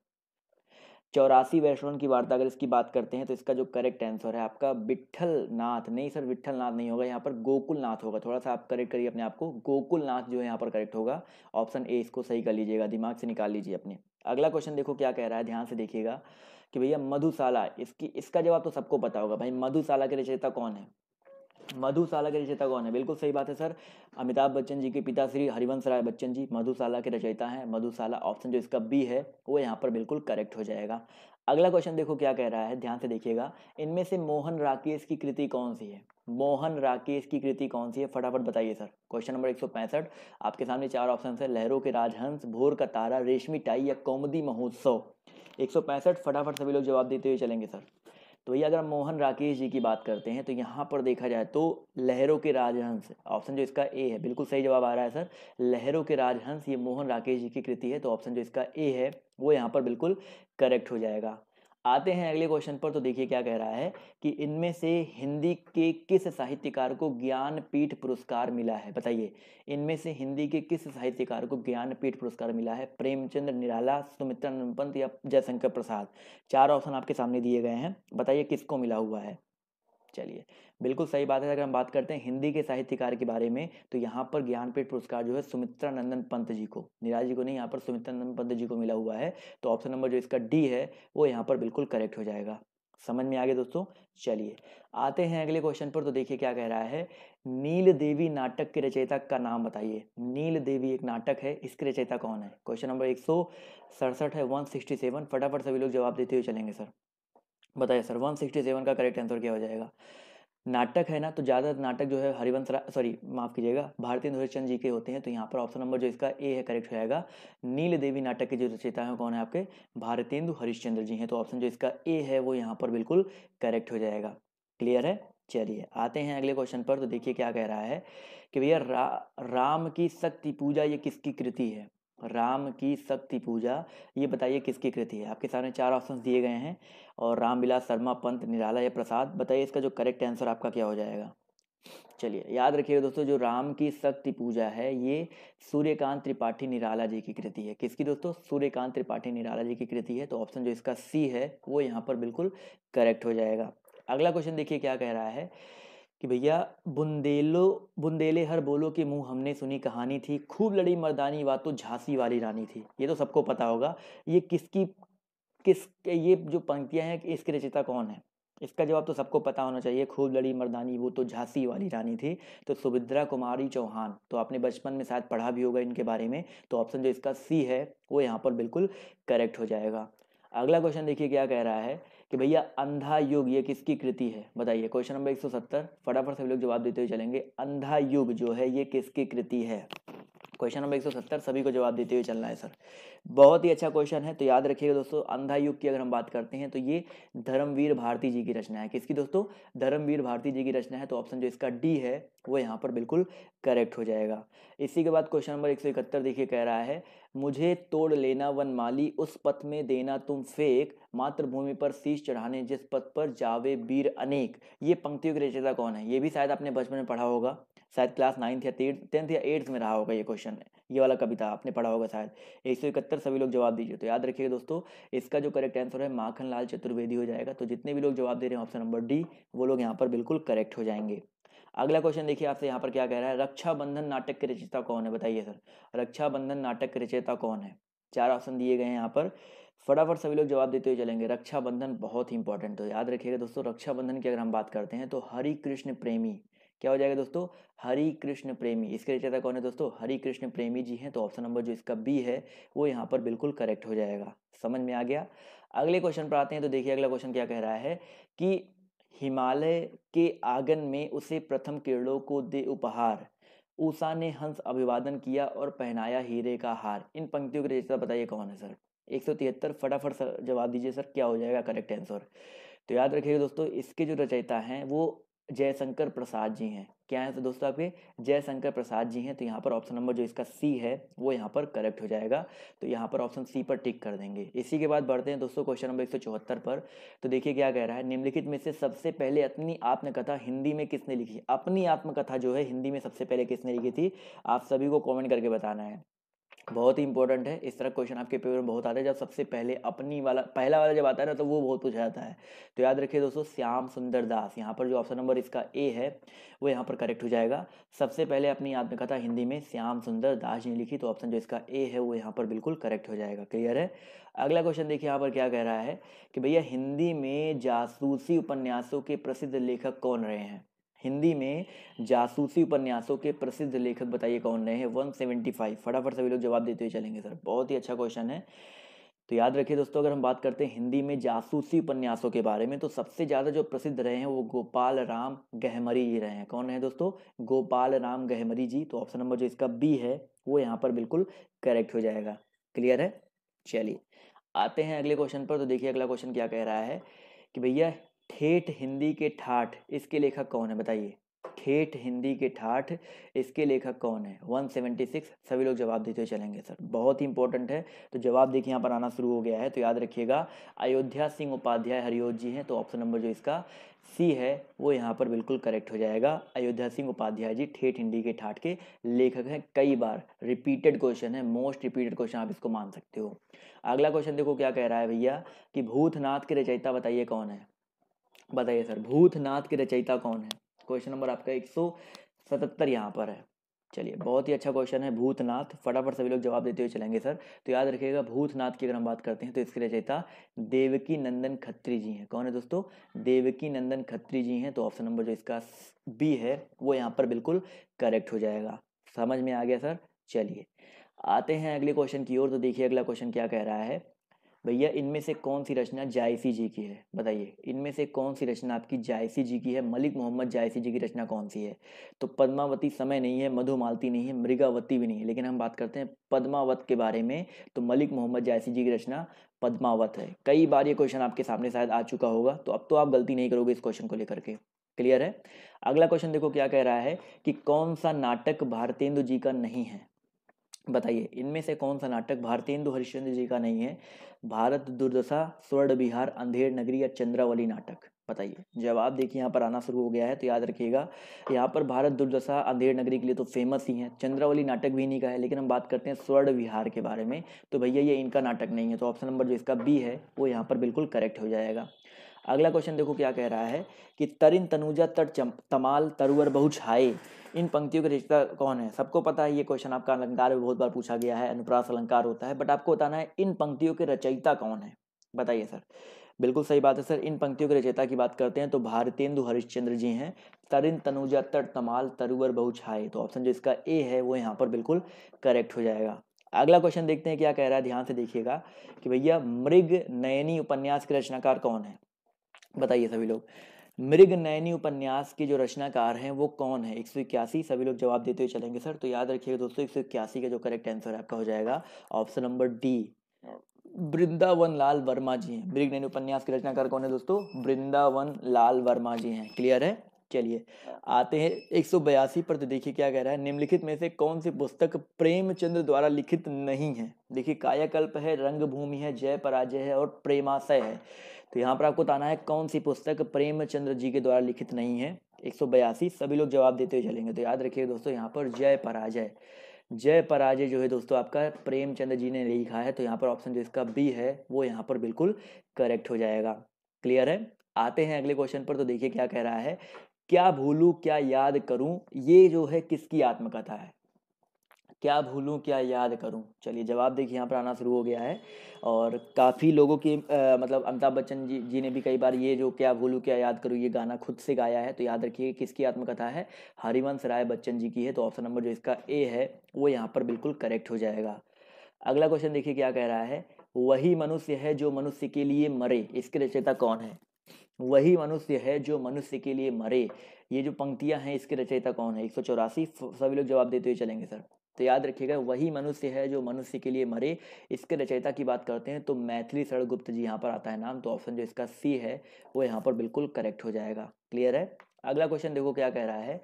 चौरासी वैष्णवन की वार्ता अगर इसकी बात करते हैं तो इसका जो करेक्ट आंसर है आपका विट्ठल नाथ नहीं सर विट्ठल नाथ नहीं होगा यहाँ पर गोकुल नाथ होगा थोड़ा सा आप करेक्ट करिए अपने आपको गोकुल नाथ जो है यहाँ पर करेक्ट होगा ऑप्शन ए इसको सही कर लीजिएगा दिमाग से निकाल लीजिए अपने अगला क्वेश्चन देखो क्या कह रहा है ध्यान से देखिएगा कि भैया मधुशाला इसकी इसका जवाब तो सबको पता होगा भाई मधुशाला के रचयिता कौन है मधुशाला के रचयिता कौन है बिल्कुल सही बात है सर अमिताभ बच्चन जी के पिता श्री हरिवंश राय बच्चन जी मधुशाला के रचयिता हैं मधुशाला ऑप्शन जो इसका बी है वो यहाँ पर बिल्कुल करेक्ट हो जाएगा अगला क्वेश्चन देखो क्या कह रहा है ध्यान से देखिएगा इनमें से मोहन राकेश की कृति कौन सी है मोहन राकेश की कृति कौन सी है फटाफट बताइए सर क्वेश्चन नंबर एक आपके सामने चार ऑप्शन है लहरों के राजहंस भोर का तारा रेशमी टाई या कौमदी महोत्सव एक सौ पैंसठ फटाफट सभी लोग जवाब देते हुए चलेंगे सर तो ये अगर हम मोहन राकेश जी की बात करते हैं तो यहाँ पर देखा जाए तो लहरों के राजहंस ऑप्शन जो इसका ए है बिल्कुल सही जवाब आ रहा है सर लहरों के राजहंस ये मोहन राकेश जी की कृति है तो ऑप्शन जो इसका ए है वो यहाँ पर बिल्कुल करेक्ट हो जाएगा आते हैं अगले क्वेश्चन पर तो देखिए क्या कह रहा है कि इनमें से हिंदी के किस साहित्यकार को ज्ञानपीठ पुरस्कार मिला है बताइए इनमें से हिंदी के किस साहित्यकार को ज्ञानपीठ पुरस्कार मिला है प्रेमचंद्र निराला सुमित्रा पंत या जयशंकर प्रसाद चार ऑप्शन आपके सामने दिए गए हैं बताइए किसको मिला हुआ है चलिए बिल्कुल सही बात है अगर हम बात करते हैं हिंदी के साहित्यकार के बारे में तो यहाँ पर ज्ञानपीठ पुरस्कार जो है सुमित्रा नंदन पंत जी को निराज जी को नहीं यहाँ पर सुमित्रा नंदन पंत जी को मिला हुआ है तो ऑप्शन नंबर जो इसका डी है वो यहाँ पर बिल्कुल करेक्ट हो जाएगा समझ में आ गया दोस्तों चलिए आते हैं अगले क्वेश्चन पर तो देखिए क्या कह रहा है नील देवी नाटक के रचयिता का नाम बताइए नील देवी एक नाटक है इसके रचयिता कौन है क्वेश्चन नंबर एक सौ सड़सठ है वन सिक्सटी सेवन फटाफट सभी लोग जवाब देते हुए चलेंगे सर बताइए सर वन सिक्सटी सेवन का करेक्ट आंसर क्या हो जाएगा नाटक है ना तो ज़्यादा नाटक जो है हरिवंश सॉरी माफ़ कीजिएगा भारतीय हरिश्चंद्र जी के होते हैं तो यहाँ पर ऑप्शन नंबर जो इसका ए है करेक्ट हो जाएगा नील देवी नाटक के जो रचयिता हैं कौन है आपके भारतेंदु हरिश्चंद्र जी हैं तो ऑप्शन जो इसका ए है वो यहाँ पर बिल्कुल करेक्ट हो जाएगा क्लियर है चलिए आते हैं अगले क्वेश्चन पर तो देखिए क्या कह रहा है कि भैया रा, राम की शक्ति पूजा ये किसकी कृति है राम की शक्ति पूजा ये बताइए किसकी कृति है आपके सामने चार ऑप्शन दिए गए हैं और रामविलास शर्मा पंत निराला या प्रसाद बताइए इसका जो करेक्ट आंसर आपका क्या हो जाएगा चलिए याद रखिएगा दोस्तों जो राम की शक्ति पूजा है ये सूर्यकांत त्रिपाठी निराला जी की कृति है किसकी दोस्तों सूर्यकांत त्रिपाठी निराला जी की कृति है तो ऑप्शन जो इसका सी है वो यहाँ पर बिल्कुल करेक्ट हो जाएगा अगला क्वेश्चन देखिए क्या कह रहा है कि भैया बुंदेलो बुंदेले हर बोलो के मुंह हमने सुनी कहानी थी खूब लड़ी मर्दानी बात तो झांसी वाली रानी थी ये तो सबको पता होगा ये किसकी किस ये जो पंक्तियाँ हैं इसके रचिता कौन है इसका जवाब तो सबको पता होना चाहिए खूब लड़ी मर्दानी वो तो झांसी वाली रानी थी तो सुभद्रा कुमारी चौहान तो आपने बचपन में शायद पढ़ा भी होगा इनके बारे में तो ऑप्शन जो इसका सी है वो यहाँ पर बिल्कुल करेक्ट हो जाएगा अगला क्वेश्चन देखिए क्या कह रहा है कि भैया अंधा युग ये किसकी कृति है बताइए क्वेश्चन नंबर 170 फटाफट सभी लोग जवाब देते हुए चलेंगे अंधा युग जो है ये किसकी कृति है क्वेश्चन नंबर 170 सभी को जवाब देते हुए चलना है सर बहुत ही अच्छा क्वेश्चन है तो याद रखिएगा दोस्तों अंधा युग की अगर हम बात करते हैं तो ये धर्मवीर भारती जी की रचना है किसकी दोस्तों धर्मवीर भारती जी की रचना है तो ऑप्शन जो इसका डी है वो यहाँ पर बिल्कुल करेक्ट हो जाएगा इसी के बाद क्वेश्चन नंबर एक देखिए कह रहा है मुझे तोड़ लेना वन माली उस पथ में देना तुम फेक मातृभूमि पर शीश चढ़ाने जिस पथ पर जावे वीर अनेक ये पंक्तियों की रचयिता कौन है ये भी शायद आपने बचपन में पढ़ा होगा शायद क्लास नाइन्थ या टेंथ या एट्थ में रहा होगा ये क्वेश्चन ये वाला कविता आपने पढ़ा होगा शायद एक सौ इकहत्तर सभी लोग जवाब दीजिए तो याद रखिएगा दोस्तों इसका जो करेक्ट आंसर है माखन लाल चतुर्वेदी हो जाएगा तो जितने भी लोग जवाब दे रहे हैं ऑप्शन नंबर डी वो लोग यहाँ पर बिल्कुल करेक्ट हो जाएंगे अगला क्वेश्चन देखिए आपसे यहाँ पर क्या कह रहा है रक्षाबंधन नाटक के रचयिता कौन है बताइए सर रक्षाबंधन नाटक के रचयिता कौन है चार ऑप्शन दिए गए हैं यहाँ पर फटाफट सभी लोग जवाब देते हुए चलेंगे रक्षाबंधन बहुत ही इंपॉर्टेंट है याद रखिएगा दोस्तों रक्षाबंधन की अगर हम बात करते हैं तो हरी कृष्ण प्रेमी क्या हो जाएगा दोस्तों हरी कृष्ण प्रेमी इसके रचयिता कौन है दोस्तों हरी कृष्ण प्रेमी जी हैं तो ऑप्शन नंबर जो इसका बी है वो यहाँ पर बिल्कुल करेक्ट हो जाएगा समझ में आ गया अगले क्वेश्चन पर आते हैं तो देखिए अगला क्वेश्चन क्या कह रहा है कि हिमालय के आंगन में उसे प्रथम किरणों को दे उपहार ऊषा ने हंस अभिवादन किया और पहनाया हीरे का हार इन पंक्तियों की रचयिता बताइए कौन है सर एक सौ तिहत्तर फटाफट सर जवाब दीजिए सर क्या हो जाएगा करेक्ट आंसर तो याद रखिएगा दोस्तों इसके जो रचयिता हैं वो जयशंकर प्रसाद जी हैं क्या है तो दोस्तों आपके जयशंकर प्रसाद जी हैं तो यहाँ पर ऑप्शन नंबर जो इसका सी है वो यहाँ पर करेक्ट हो जाएगा तो यहाँ पर ऑप्शन सी पर टिक कर देंगे इसी के बाद बढ़ते हैं दोस्तों क्वेश्चन नंबर एक पर तो देखिए क्या कह रहा है निम्नलिखित में से सबसे पहले अपनी आत्मकथा हिंदी में किसने लिखी अपनी आत्मकथा जो है हिंदी में सबसे पहले किसने लिखी थी आप सभी को कॉमेंट करके बताना है बहुत ही इंपॉर्टेंट है इस तरह क्वेश्चन आपके पेपर में बहुत आते हैं जब सबसे पहले अपनी वाला पहला वाला जब आता है ना तो वो बहुत पूछा जाता है तो याद रखिए दोस्तों श्याम सुंदर दास यहाँ पर जो ऑप्शन नंबर इसका ए है वो यहाँ पर करेक्ट हो जाएगा सबसे पहले अपनी आत्मकथा हिंदी में श्याम सुंदर दास ने लिखी तो ऑप्शन जो इसका ए है वो यहाँ पर बिल्कुल करेक्ट हो जाएगा क्लियर है अगला क्वेश्चन देखिए यहाँ पर क्या कह रहा है कि भैया हिंदी में जासूसी उपन्यासों के प्रसिद्ध लेखक कौन रहे हैं हिंदी में जासूसी उपन्यासों के प्रसिद्ध लेखक बताइए कौन रहे हैं वन सेवेंटी फाइव फटाफट सभी लोग जवाब देते हुए चलेंगे सर बहुत ही अच्छा क्वेश्चन है तो याद रखिए दोस्तों अगर हम बात करते हैं हिंदी में जासूसी उपन्यासों के बारे में तो सबसे ज़्यादा जो प्रसिद्ध रहे हैं वो गोपाल राम गहमरी जी रहे हैं कौन है दोस्तों गोपाल राम गहमरी जी तो ऑप्शन नंबर जो इसका बी है वो यहाँ पर बिल्कुल करेक्ट हो जाएगा क्लियर है चलिए आते हैं अगले क्वेश्चन पर तो देखिए अगला क्वेश्चन क्या कह रहा है कि भैया ठेठ हिंदी के ठाठ इसके लेखक कौन है बताइए ठेठ हिंदी के ठाठ इसके लेखक कौन है 176 सभी लोग जवाब देते हुए चलेंगे सर बहुत ही इंपॉर्टेंट है तो जवाब देखिए यहाँ पर आना शुरू हो गया है तो याद रखिएगा अयोध्या सिंह उपाध्याय हरिओत जी हैं तो ऑप्शन नंबर जो इसका सी है वो यहाँ पर बिल्कुल करेक्ट हो जाएगा अयोध्या सिंह उपाध्याय जी ठेठ हिंदी के ठाठ के लेखक हैं कई बार रिपीटेड क्वेश्चन है मोस्ट रिपीटेड क्वेश्चन आप इसको मान सकते हो अगला क्वेश्चन देखो क्या कह रहा है भैया कि भूतनाथ के रचयिता बताइए कौन है बताइए सर भूतनाथ की रचयिता कौन है क्वेश्चन नंबर आपका एक सौ सतहत्तर यहाँ पर है चलिए बहुत ही अच्छा क्वेश्चन है भूतनाथ फटाफट सभी लोग जवाब देते हुए चलेंगे सर तो याद रखिएगा भूतनाथ की अगर हम बात करते हैं तो इसकी रचयिता देवकी नंदन खत्री जी हैं कौन है दोस्तों देवकी नंदन खत्री जी हैं तो ऑप्शन नंबर जो इसका बी है वो यहाँ पर बिल्कुल करेक्ट हो जाएगा समझ में आ गया सर चलिए आते हैं अगले क्वेश्चन की ओर तो देखिए अगला क्वेश्चन क्या कह रहा है भैया इनमें से कौन सी रचना जायसी जी की है बताइए इनमें से कौन सी रचना आपकी जायसी जी की है मलिक मोहम्मद जायसी जी की रचना कौन सी है तो पद्मावती समय नहीं है मधुमालती नहीं है मृगावती भी नहीं है लेकिन हम बात करते हैं पद्मावत के बारे में तो मलिक मोहम्मद जायसी जी की रचना पद्मावत है कई बार ये क्वेश्चन आपके सामने शायद आ चुका होगा तो अब तो आप गलती नहीं करोगे इस क्वेश्चन को लेकर के क्लियर है अगला क्वेश्चन देखो क्या कह रहा है कि कौन सा नाटक भारतेंदु जी का नहीं है बताइए इनमें से कौन सा नाटक भारतेंदु हरिश्चंद्र जी का नहीं है भारत दुर्दशा स्वर्ण बिहार अंधेर नगरी या चंद्रावली नाटक बताइए जवाब देखिए यहाँ पर आना शुरू हो गया है तो याद रखिएगा यहाँ पर भारत दुर्दशा अंधेर नगरी के लिए तो फेमस ही है चंद्रावली नाटक भी इन्हीं का है लेकिन हम बात करते हैं स्वर्ण विहार के बारे में तो भैया ये इनका नाटक नहीं है तो ऑप्शन नंबर जो इसका बी है वो यहाँ पर बिल्कुल करेक्ट हो जाएगा अगला क्वेश्चन देखो क्या कह रहा है कि तरिन तनुजा तट तमाल तरुअर बहु छाए इन पंक्तियों के रिश्ता कौन है सबको पता है ये क्वेश्चन आपका अलंकार में बहुत बार पूछा गया है अनुप्रास अलंकार होता है बट आपको बताना है इन पंक्तियों के रचयिता कौन है बताइए सर बिल्कुल सही बात है सर इन पंक्तियों के रचयिता की बात करते हैं तो भारतेंदु हरिश्चंद्र जी हैं तरिन तनुजा तट तमाल तरुवर बहु छाए तो ऑप्शन जो इसका ए है वो यहाँ पर बिल्कुल करेक्ट हो जाएगा अगला क्वेश्चन देखते हैं क्या कह रहा है ध्यान से देखिएगा कि भैया मृग नयनी उपन्यास के रचनाकार कौन है बताइए सभी लोग मृग नैनी उपन्यास के जो रचनाकार हैं वो कौन है एक सौ इक्यासी सभी लोग जवाब देते हुए चलेंगे सर तो याद रखिएगा दोस्तों एक सौ इक्यासी का जो करेक्ट आंसर आपका हो जाएगा option number D Vrindavan Lal Verma ji हैं मृग नैनी उपन्यास के रचनाकार कौन है दोस्तों वृंदावन लाल वर्मा जी हैं क्लियर है चलिए आते हैं एक पर तो देखिए क्या कह रहा है निम्नलिखित में से कौन सी पुस्तक प्रेमचंद द्वारा लिखित नहीं है देखिए कायाकल्प है रंगभूमि है जय पराजय है और प्रेमाशय है तो यहाँ पर आपको बताना है कौन सी पुस्तक प्रेमचंद्र जी के द्वारा लिखित नहीं है एक सौ बयासी सभी लोग जवाब देते हुए चलेंगे तो याद रखिए दोस्तों यहाँ पर जय पराजय जय पराजय जो है दोस्तों आपका प्रेमचंद जी ने लिखा है तो यहाँ पर ऑप्शन जो इसका बी है वो यहाँ पर बिल्कुल करेक्ट हो जाएगा क्लियर है आते हैं अगले क्वेश्चन पर तो देखिए क्या कह रहा है क्या भूलू क्या याद करूं ये जो है किसकी आत्मकथा है क्या भूलूँ क्या याद करूँ चलिए जवाब देखिए यहाँ पर आना शुरू हो गया है और काफ़ी लोगों की मतलब अमिताभ बच्चन जी जी ने भी कई बार ये जो क्या भूलूँ क्या याद करूँ ये गाना खुद से गाया है तो याद रखिए किसकी आत्मकथा है हरिवंश राय बच्चन जी की है तो ऑप्शन नंबर जो इसका ए है वो यहाँ पर बिल्कुल करेक्ट हो जाएगा अगला क्वेश्चन देखिए क्या कह रहा है वही मनुष्य है जो मनुष्य के लिए मरे इसके रचयिता कौन है वही मनुष्य है जो मनुष्य के लिए मरे ये जो पंक्तियां हैं इसके रचयिता कौन है एक सौ चौरासी सभी लोग जवाब देते हुए चलेंगे सर तो याद रखिएगा वही मनुष्य है जो मनुष्य के लिए मरे इसके रचयिता की बात करते हैं तो मैथिली शरण गुप्त जी यहाँ पर आता है नाम तो ऑप्शन जो इसका सी है वो यहाँ पर बिल्कुल करेक्ट हो जाएगा क्लियर है अगला क्वेश्चन देखो क्या कह रहा है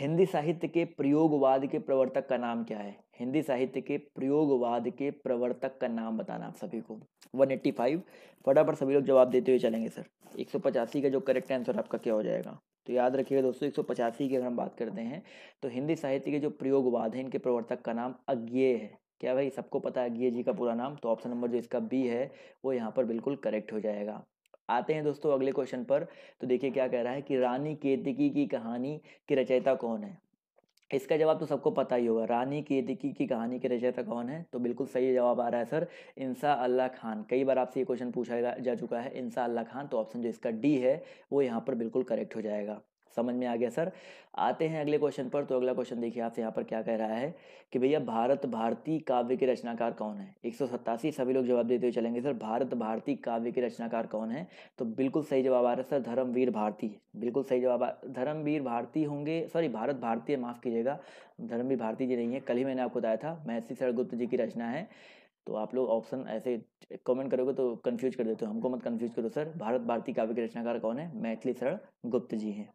हिंदी साहित्य के प्रयोगवाद के प्रवर्तक का नाम क्या है हिंदी साहित्य के प्रयोगवाद के प्रवर्तक का नाम बताना आप सभी को 185 फटाफट सभी लोग जवाब देते हुए चलेंगे सर एक का जो करेक्ट आंसर आपका क्या हो जाएगा तो याद रखिएगा दोस्तों एक की अगर हम बात करते हैं तो हिंदी साहित्य के जो प्रयोगवाद हैं इनके प्रवर्तक का नाम अज्ञे है क्या भाई सबको पता है अज्ञे जी का पूरा नाम तो ऑप्शन नंबर जो इसका बी है वो यहाँ पर बिल्कुल करेक्ट हो जाएगा आते हैं दोस्तों अगले क्वेश्चन पर तो देखिए क्या कह रहा है कि रानी केतकी की कहानी की रचयिता कौन है इसका जवाब तो सबको पता ही होगा रानी केतकी की कहानी के रचयिता कौन है तो बिल्कुल सही जवाब आ रहा है सर इंसा अल्लाह खान कई बार आपसे ये क्वेश्चन पूछा जा चुका है इंसा अल्लाह खान तो ऑप्शन जो इसका डी है वो यहाँ पर बिल्कुल करेक्ट हो जाएगा समझ में आ गया सर आते हैं अगले क्वेश्चन पर तो अगला क्वेश्चन देखिए आपसे यहाँ पर क्या कह रहा है कि भैया भारत भारती काव्य के रचनाकार कौन है एक सभी लोग जवाब देते हुए चलेंगे सर भारत भारती काव्य के रचनाकार कौन है तो बिल्कुल सही जवाब आ रहा है सर धर्मवीर भारती बिल्कुल सही जवाब धर्मवीर भारती होंगे सॉरी भारत भारतीय माफ़ कीजिएगा धर्मवीर भारती जी नहीं है कल ही मैंने आपको बताया था सर गुप्त जी की रचना है तो आप लोग ऑप्शन ऐसे कमेंट करोगे तो कंफ्यूज कर देते हो हमको मत कंफ्यूज करो सर भारत भारती काव्य के रचनाकार कौन है मैथिली सर गुप्त जी हैं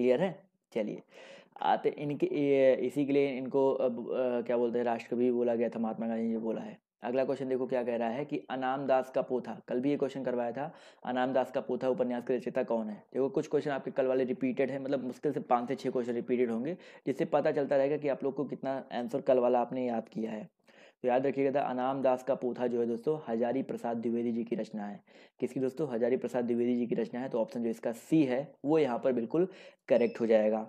क्लियर है चलिए आते इनके इसी के लिए इनको अब, क्या बोलते हैं राष्ट्रकवि भी बोला गया था महात्मा गांधी ने बोला है अगला क्वेश्चन देखो क्या कह रहा है कि अनाम दास का पोथा कल भी ये क्वेश्चन करवाया था अनाम दास का पोथा उपन्यास के रचयिता कौन है देखो कुछ क्वेश्चन आपके कल वाले रिपीटेड है मतलब मुश्किल से पाँच से छः क्वेश्चन रिपीटेड होंगे जिससे पता चलता रहेगा कि आप लोग को कितना आंसर कल वाला आपने याद किया है तो याद रखिएगा था अनाम दास का पोथा जो है दोस्तों हजारी प्रसाद द्विवेदी जी की रचना है किसकी दोस्तों हजारी प्रसाद द्विवेदी जी की रचना है तो ऑप्शन जो इसका सी है वो यहाँ पर बिल्कुल करेक्ट हो जाएगा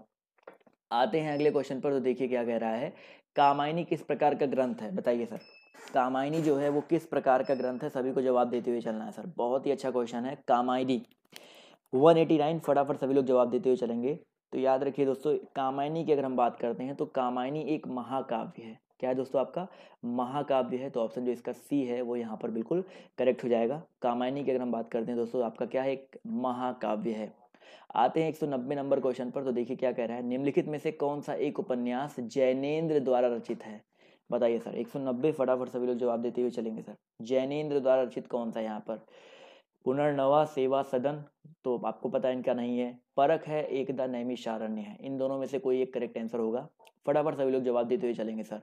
आते हैं अगले क्वेश्चन पर तो देखिए क्या कह रहा है कामायनी किस प्रकार का ग्रंथ है बताइए सर कामायनी जो है वो किस प्रकार का ग्रंथ है सभी को जवाब देते हुए चलना है सर बहुत ही अच्छा क्वेश्चन है कामायनी 189 फटाफट सभी लोग जवाब देते हुए चलेंगे तो याद रखिए दोस्तों कामायनी की अगर हम बात करते हैं तो कामायनी एक महाकाव्य है क्या है दोस्तों आपका महाकाव्य है तो ऑप्शन जो इसका सी है वो यहाँ पर बिल्कुल करेक्ट हो जाएगा कामायनी की अगर हम बात करते हैं दोस्तों आपका क्या है एक महाकाव्य है आते हैं एक नंबर क्वेश्चन पर तो देखिए क्या कह रहा है निम्नलिखित में से कौन सा एक उपन्यास जैनेन्द्र द्वारा रचित है बताइए सर 190 फटाफट सभी लोग जवाब देते हुए चलेंगे सर जैनेन्द्र द्वारा रचित कौन सा यहाँ पर पुनर्नवा सेवा सदन तो आपको पता है इनका नहीं है परख है एकदा नैमी शारण्य है इन दोनों में से कोई एक करेक्ट आंसर होगा फटाफट सभी लोग जवाब देते हुए चलेंगे सर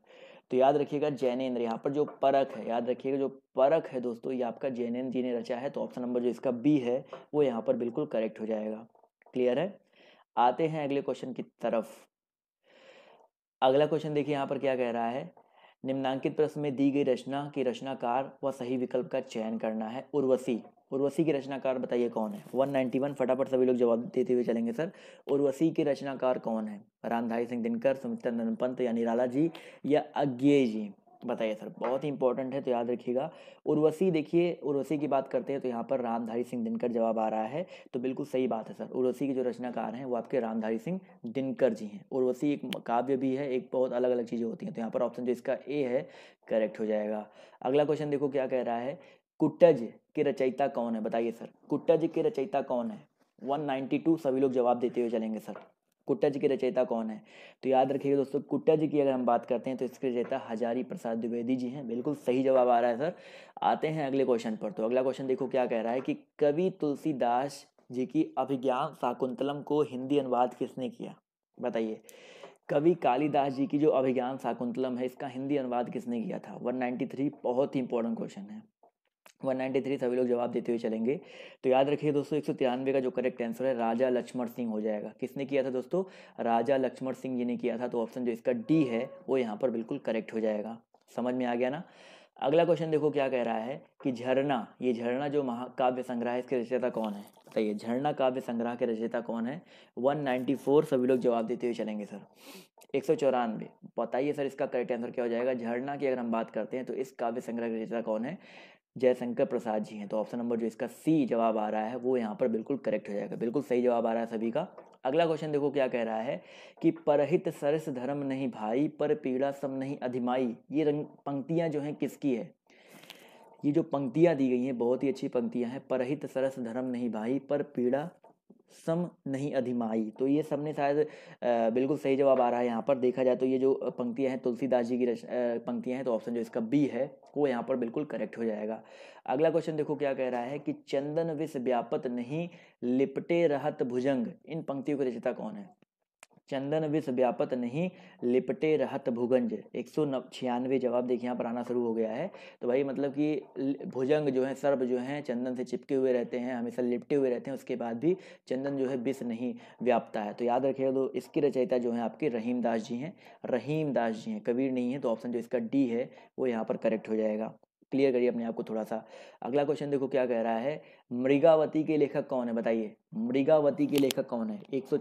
तो याद रखिएगा जैनेन्द्र यहाँ पर जो परख है याद रखिएगा जो परख है दोस्तों ये आपका जैनेन्द्र जी ने रचा है तो ऑप्शन नंबर जो इसका बी है वो यहाँ पर बिल्कुल करेक्ट हो जाएगा क्लियर है आते हैं अगले क्वेश्चन की तरफ अगला क्वेश्चन देखिए यहाँ पर क्या कह रहा है निम्नांकित प्रश्न में दी गई रचना की रचनाकार व सही विकल्प का चयन करना है उर्वशी उर्वशी के रचनाकार बताइए कौन है 191 फटाफट सभी लोग जवाब देते हुए चलेंगे सर उर्वशी के रचनाकार कौन है रामधारी सिंह दिनकर सुमित्रा नंदन पंत या निराला जी या अज्ञे जी बताइए सर बहुत ही इंपॉर्टेंट है तो याद रखिएगा उर्वशी देखिए उर्वशी की बात करते हैं तो यहाँ पर रामधारी सिंह दिनकर जवाब आ रहा है तो बिल्कुल सही बात है सर उर्वशी के जो रचनाकार हैं वो आपके रामधारी सिंह दिनकर जी हैं उर्वशी एक काव्य भी है एक बहुत अलग अलग चीज़ें होती हैं तो यहाँ पर ऑप्शन जो इसका ए है करेक्ट हो जाएगा अगला क्वेश्चन देखो क्या कह रहा है कुट्टज के रचयिता कौन है बताइए सर कुट्टज के रचयिता कौन है वन सभी लोग जवाब देते हुए चलेंगे सर जी की रचयिता कौन है तो याद रखिएगा दोस्तों जी की अगर हम बात करते हैं तो इसके रचयिता हजारी प्रसाद द्विवेदी जी हैं बिल्कुल सही जवाब आ रहा है सर आते हैं अगले क्वेश्चन पर तो अगला क्वेश्चन देखो क्या कह रहा है कि कवि तुलसीदास जी की अभिज्ञान शाकुंतलम को हिंदी अनुवाद किसने किया बताइए कवि कालिदास जी की जो अभिज्ञान शाकुंतलम है इसका हिंदी अनुवाद किसने किया था वन थ्री बहुत ही इंपॉर्टेंट क्वेश्चन है वन नाइन्टी थ्री सभी लोग जवाब देते हुए चलेंगे तो याद रखिए दोस्तों एक सौ तिरानवे का जो करेक्ट आंसर है राजा लक्ष्मण सिंह हो जाएगा किसने किया था दोस्तों राजा लक्ष्मण सिंह जी ने किया था तो ऑप्शन जो इसका डी है वो यहाँ पर बिल्कुल करेक्ट हो जाएगा समझ में आ गया ना अगला क्वेश्चन देखो क्या कह रहा है कि झरना ये झरना जो महाकाव्य संग्रह है इसके रचयिता कौन है बताइए झरना काव्य संग्रह के रचयिता कौन है 194 सभी लोग जवाब देते हुए चलेंगे सर एक सौ चौरानवे बताइए सर इसका करेक्ट आंसर क्या हो जाएगा झरना की अगर हम बात करते हैं तो इस काव्य संग्रह के रचयिता कौन है जयशंकर प्रसाद जी हैं तो ऑप्शन नंबर जो इसका सी जवाब आ रहा है वो यहाँ पर बिल्कुल करेक्ट हो जाएगा बिल्कुल सही जवाब आ रहा है सभी का अगला क्वेश्चन देखो क्या कह रहा है कि परहित सरस धर्म नहीं भाई पर पीड़ा सम नहीं अधिमाई ये रंग पंक्तियाँ जो हैं किसकी है ये जो पंक्तियाँ दी गई हैं बहुत ही अच्छी पंक्तियाँ हैं परहित सरस धर्म नहीं भाई पर पीड़ा सम नहीं अधिमाई तो ये सब ने शायद बिल्कुल सही जवाब आ रहा है यहाँ पर देखा जाए तो ये जो पंक्तियाँ हैं तुलसीदास जी की पंक्तियाँ हैं तो ऑप्शन जो इसका बी है वो यहाँ पर बिल्कुल करेक्ट हो जाएगा अगला क्वेश्चन देखो क्या कह रहा है कि चंदन विष व्यापत नहीं लिपटे रहत भुजंग इन पंक्तियों के रचिता कौन है चंदन विष व्यापत नहीं लिपटे रहत भुगंज एक सौ छियानवे जवाब देखिए यहाँ पर आना शुरू हो गया है तो भाई मतलब कि भुजंग जो है सर्प जो है चंदन से चिपके हुए रहते हैं हमेशा लिपटे हुए रहते हैं उसके बाद भी चंदन जो है विष नहीं व्यापता है तो याद रखिएगा तो इसकी रचयिता जो है आपके रहीम दास जी हैं रहीम दास जी हैं कबीर नहीं है तो ऑप्शन जो इसका डी है वो यहाँ पर करेक्ट हो जाएगा क्लियर करिए अपने आप को थोड़ा सा अगला क्वेश्चन देखो क्या कह रहा है मृगावती के लेखक कौन है बताइए मृगावती के लेखक कौन है एक सौ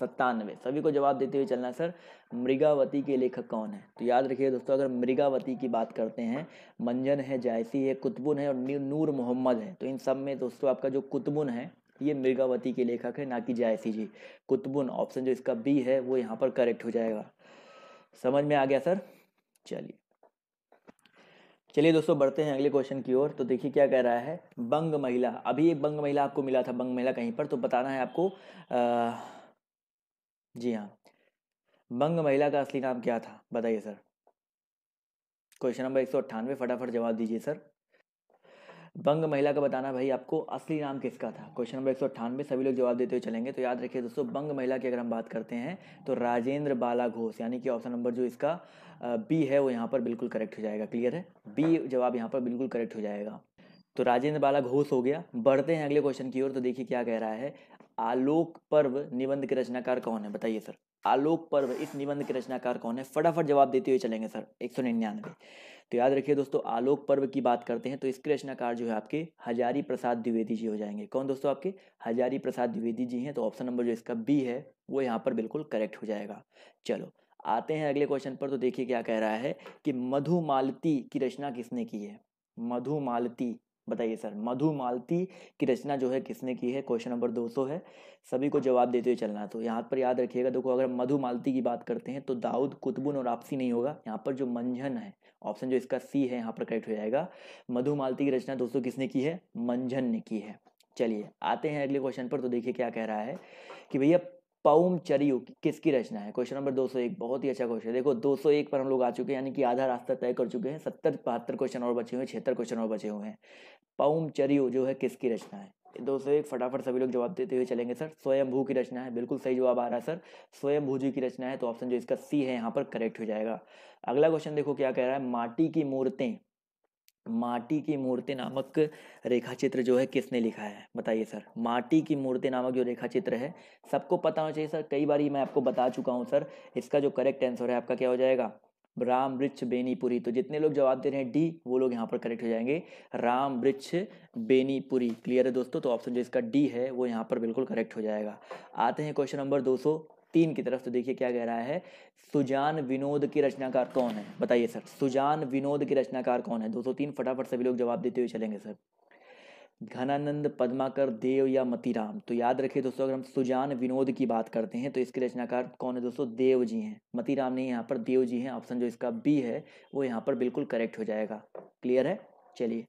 सत्तानवे सभी को जवाब देते हुए चलना सर मृगावती के लेखक कौन है तो याद रखिए दोस्तों अगर मृगावती की बात करते हैं मंजन है जायसी है कुतबुन है और नूर मोहम्मद है तो इन सब में दोस्तों आपका जो कुतबुन है ये मृगावती के लेखक है ना कि जायसी जी कुतबुन ऑप्शन जो इसका बी है वो यहाँ पर करेक्ट हो जाएगा समझ में आ गया सर चलिए चलिए दोस्तों बढ़ते हैं अगले क्वेश्चन की ओर तो देखिए क्या कह रहा है बंग महिला अभी एक बंग महिला आपको मिला था बंग महिला कहीं पर तो बताना है आपको आ, जी हाँ बंग महिला का असली नाम क्या था बताइए सर क्वेश्चन नंबर एक सौ अट्ठानवे फटाफट जवाब दीजिए सर बंग महिला का बताना भाई आपको असली नाम किसका था क्वेश्चन नंबर एक सौ अट्ठानवे सभी लोग जवाब देते हुए चलेंगे तो याद रखिए दोस्तों बंग महिला की अगर हम बात करते हैं तो राजेंद्र बाला घोष यानी कि ऑप्शन नंबर जो इसका बी है वो यहाँ पर बिल्कुल करेक्ट हो जाएगा क्लियर है बी जवाब यहाँ पर बिल्कुल करेक्ट हो जाएगा तो राजेंद्र बाला घोष हो गया बढ़ते हैं अगले क्वेश्चन की ओर तो देखिए क्या कह रहा है आलोक पर्व निबंध के रचनाकार कौन है बताइए सर आलोक पर्व इस निबंध के रचनाकार कौन है फटाफट जवाब देते हुए चलेंगे सर एक सौ निन्यानवे तो याद रखिए दोस्तों आलोक पर्व की बात करते हैं तो इसके रचनाकार जो है आपके हजारी प्रसाद द्विवेदी जी हो जाएंगे कौन दोस्तों आपके हजारी प्रसाद द्विवेदी जी हैं तो ऑप्शन नंबर जो इसका बी है वो यहाँ पर बिल्कुल करेक्ट हो जाएगा चलो आते हैं अगले क्वेश्चन पर तो देखिए क्या कह रहा है कि मधुमालती की रचना किसने की है मधुमालती बताइए सर मधु मालती की रचना जो है किसने की है क्वेश्चन नंबर 200 है सभी को जवाब देते हुए चलना तो यहाँ पर याद रखिएगा देखो अगर मधु मालती की बात करते हैं तो दाऊद कुतबुन और आपसी नहीं होगा यहाँ पर जो मंझन है ऑप्शन जो इसका सी है यहाँ पर करेक्ट हो जाएगा मधु मालती की रचना दोस्तों किसने की है मंझन ने की है चलिए आते हैं अगले क्वेश्चन पर तो देखिए क्या कह रहा है कि भैया पौम चरियु किसकी रचना है क्वेश्चन नंबर 201 बहुत ही अच्छा क्वेश्चन देखो 201 पर हम लोग आ चुके हैं यानी कि आधा रास्ता तय कर चुके हैं सत्तर बहत्तर क्वेश्चन और बचे हुए हैं छिहत्तर क्वेश्चन और बचे हुए हैं पौम चरियु जो है किसकी रचना है दो सौ एक फटाफट सभी लोग जवाब देते हुए चलेंगे सर स्वयंभू की रचना है बिल्कुल सही जवाब आ रहा है सर स्वयंभू जी की रचना है तो ऑप्शन जो इसका सी है यहाँ पर करेक्ट हो जाएगा अगला क्वेश्चन देखो क्या कह रहा है माटी की मूर्तें माटी की मूर्ति नामक रेखा चित्र जो है किसने लिखा है बताइए सर माटी की मूर्ति नामक जो रेखा चित्र है सबको पता होना चाहिए सर कई बार ही मैं आपको बता चुका हूँ सर इसका जो करेक्ट आंसर है आपका क्या हो जाएगा राम वृक्ष बेनीपुरी तो जितने लोग जवाब दे रहे हैं डी वो लोग यहाँ पर करेक्ट हो जाएंगे राम वृक्ष बेनीपुरी क्लियर है दोस्तों तो ऑप्शन जो इसका डी है वो यहाँ पर बिल्कुल करेक्ट हो जाएगा आते हैं क्वेश्चन नंबर दो तीन की तरफ तो देखिए क्या कह रहा है सुजान विनोद की रचनाकार कौन है बताइए सर सुजान विनोद की रचनाकार कौन है दो सौ तीन फटाफट सभी लोग जवाब देते हुए चलेंगे सर घनानंद पद्माकर देव या मतीराम तो याद रखिए दोस्तों अगर हम सुजान विनोद की बात करते हैं तो इसके रचनाकार कौन है दोस्तों देव जी हैं मतीराम नहीं यहाँ पर देव जी हैं ऑप्शन जो इसका बी है वो यहाँ पर बिल्कुल करेक्ट हो जाएगा क्लियर है चलिए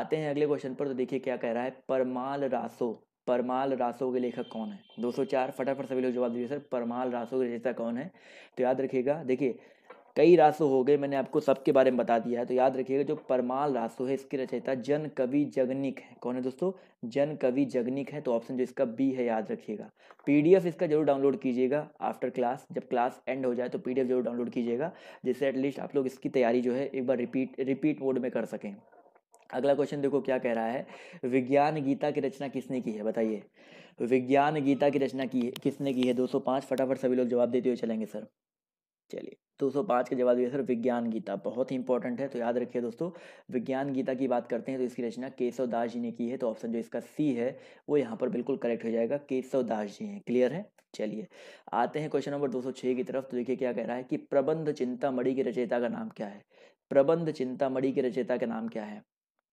आते हैं अगले क्वेश्चन पर तो देखिए क्या कह रहा है परमाल रासो परमाल रासो के लेखक कौन है 204 फटाफट सभी लोग जवाब दीजिए सर परमाल रासो के रचयिता कौन है तो याद रखिएगा देखिए कई रासो हो गए मैंने आपको सबके बारे में बता दिया है तो याद रखिएगा जो परमाल रासो है इसकी रचयिता जन कवि जगनिक है कौन है दोस्तों जन कवि जगनिक है तो ऑप्शन जो इसका बी है याद रखिएगा पीडीएफ इसका जरूर डाउनलोड कीजिएगा आफ्टर क्लास जब क्लास एंड हो जाए तो पीडीएफ जरूर डाउनलोड कीजिएगा जिससे एटलीस्ट आप लोग इसकी तैयारी जो है एक बार रिपीट रिपीट मोड में कर सकें अगला क्वेश्चन देखो क्या कह रहा है विज्ञान गीता की रचना किसने की है बताइए विज्ञान गीता की रचना की है किसने की है 205 फटाफट सभी लोग जवाब देते हुए चलेंगे सर चलिए 205 का जवाब दिया सर विज्ञान गीता बहुत ही इंपॉर्टेंट है तो याद रखिए दोस्तों विज्ञान गीता की बात करते हैं तो इसकी रचना केशव दास जी ने की है तो ऑप्शन जो इसका सी है वो यहाँ पर बिल्कुल करेक्ट हो जाएगा केशव दास जी हैं क्लियर है चलिए आते हैं क्वेश्चन नंबर 206 की तरफ तो देखिए क्या कह रहा है कि प्रबंध चिंतामढ़ी की रचयिता का नाम क्या है प्रबंध चिंतामढ़ी की रचयिता का नाम क्या है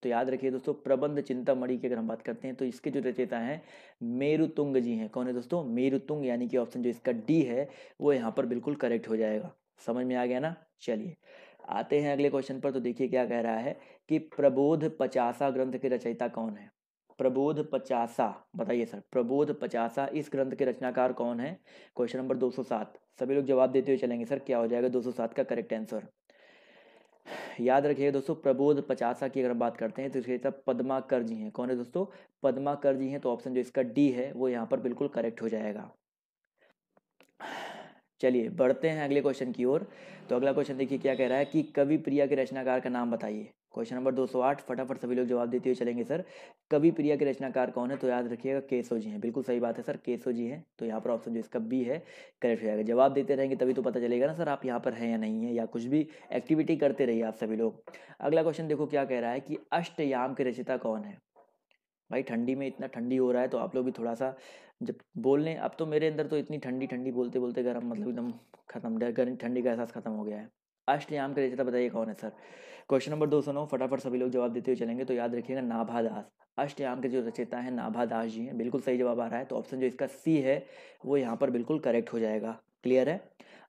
तो याद रखिए दोस्तों प्रबंध चिंता मणि की अगर हम बात करते हैं तो इसके जो रचयिता हैं मेरुतुंग जी हैं कौन है दोस्तों मेरुतुंग यानी कि ऑप्शन जो इसका डी है वो यहाँ पर बिल्कुल करेक्ट हो जाएगा समझ में आ गया ना चलिए आते हैं अगले क्वेश्चन पर तो देखिए क्या कह रहा है कि प्रबोध पचासा ग्रंथ के रचयिता कौन है प्रबोध पचासा बताइए सर प्रबोध पचासा इस ग्रंथ के रचनाकार कौन है क्वेश्चन नंबर 207 सभी लोग जवाब देते हुए चलेंगे सर क्या हो जाएगा 207 का करेक्ट आंसर याद रखिएगा दोस्तों प्रबोध पचासा की अगर बात करते हैं तो इसके तरफ पदमाकर जी हैं कौन है दोस्तों पदमाकर जी हैं तो ऑप्शन जो इसका डी है वो यहाँ पर बिल्कुल करेक्ट हो जाएगा चलिए बढ़ते हैं अगले क्वेश्चन की ओर तो अगला क्वेश्चन देखिए क्या कह रहा है कि कवि प्रिया के रचनाकार का नाम बताइए क्वेश्चन नंबर 208 फटाफट सभी लोग जवाब देते हुए चलेंगे सर कवि प्रिया के रचनाकार कौन है तो याद रखिएगा केशव जी हैं बिल्कुल सही बात है सर केसो जी हैं तो यहाँ पर ऑप्शन जो इसका बी है करेक्ट हो जाएगा जवाब देते रहेंगे तभी तो पता चलेगा ना सर आप यहाँ पर हैं या नहीं है या कुछ भी एक्टिविटी करते रहिए आप सभी लोग अगला क्वेश्चन देखो क्या कह रहा है कि अष्टयाम के रचिता कौन है भाई ठंडी में इतना ठंडी हो रहा है तो आप लोग भी थोड़ा सा जब बोल लें अब तो मेरे अंदर तो इतनी ठंडी ठंडी बोलते बोलते गर्म मतलब एकदम खत्म ठंडी का एहसास खत्म हो गया है अष्टयाम के रचिता बताइए कौन है सर क्वेश्चन नंबर दो सुनो फटाफट सभी लोग जवाब देते हुए चलेंगे तो याद रखिएगा नाभादास अष्टयाम के जो रचयिता है नाभा जी हैं बिल्कुल सही जवाब आ रहा है तो ऑप्शन जो इसका सी है वो यहाँ पर बिल्कुल करेक्ट हो जाएगा क्लियर है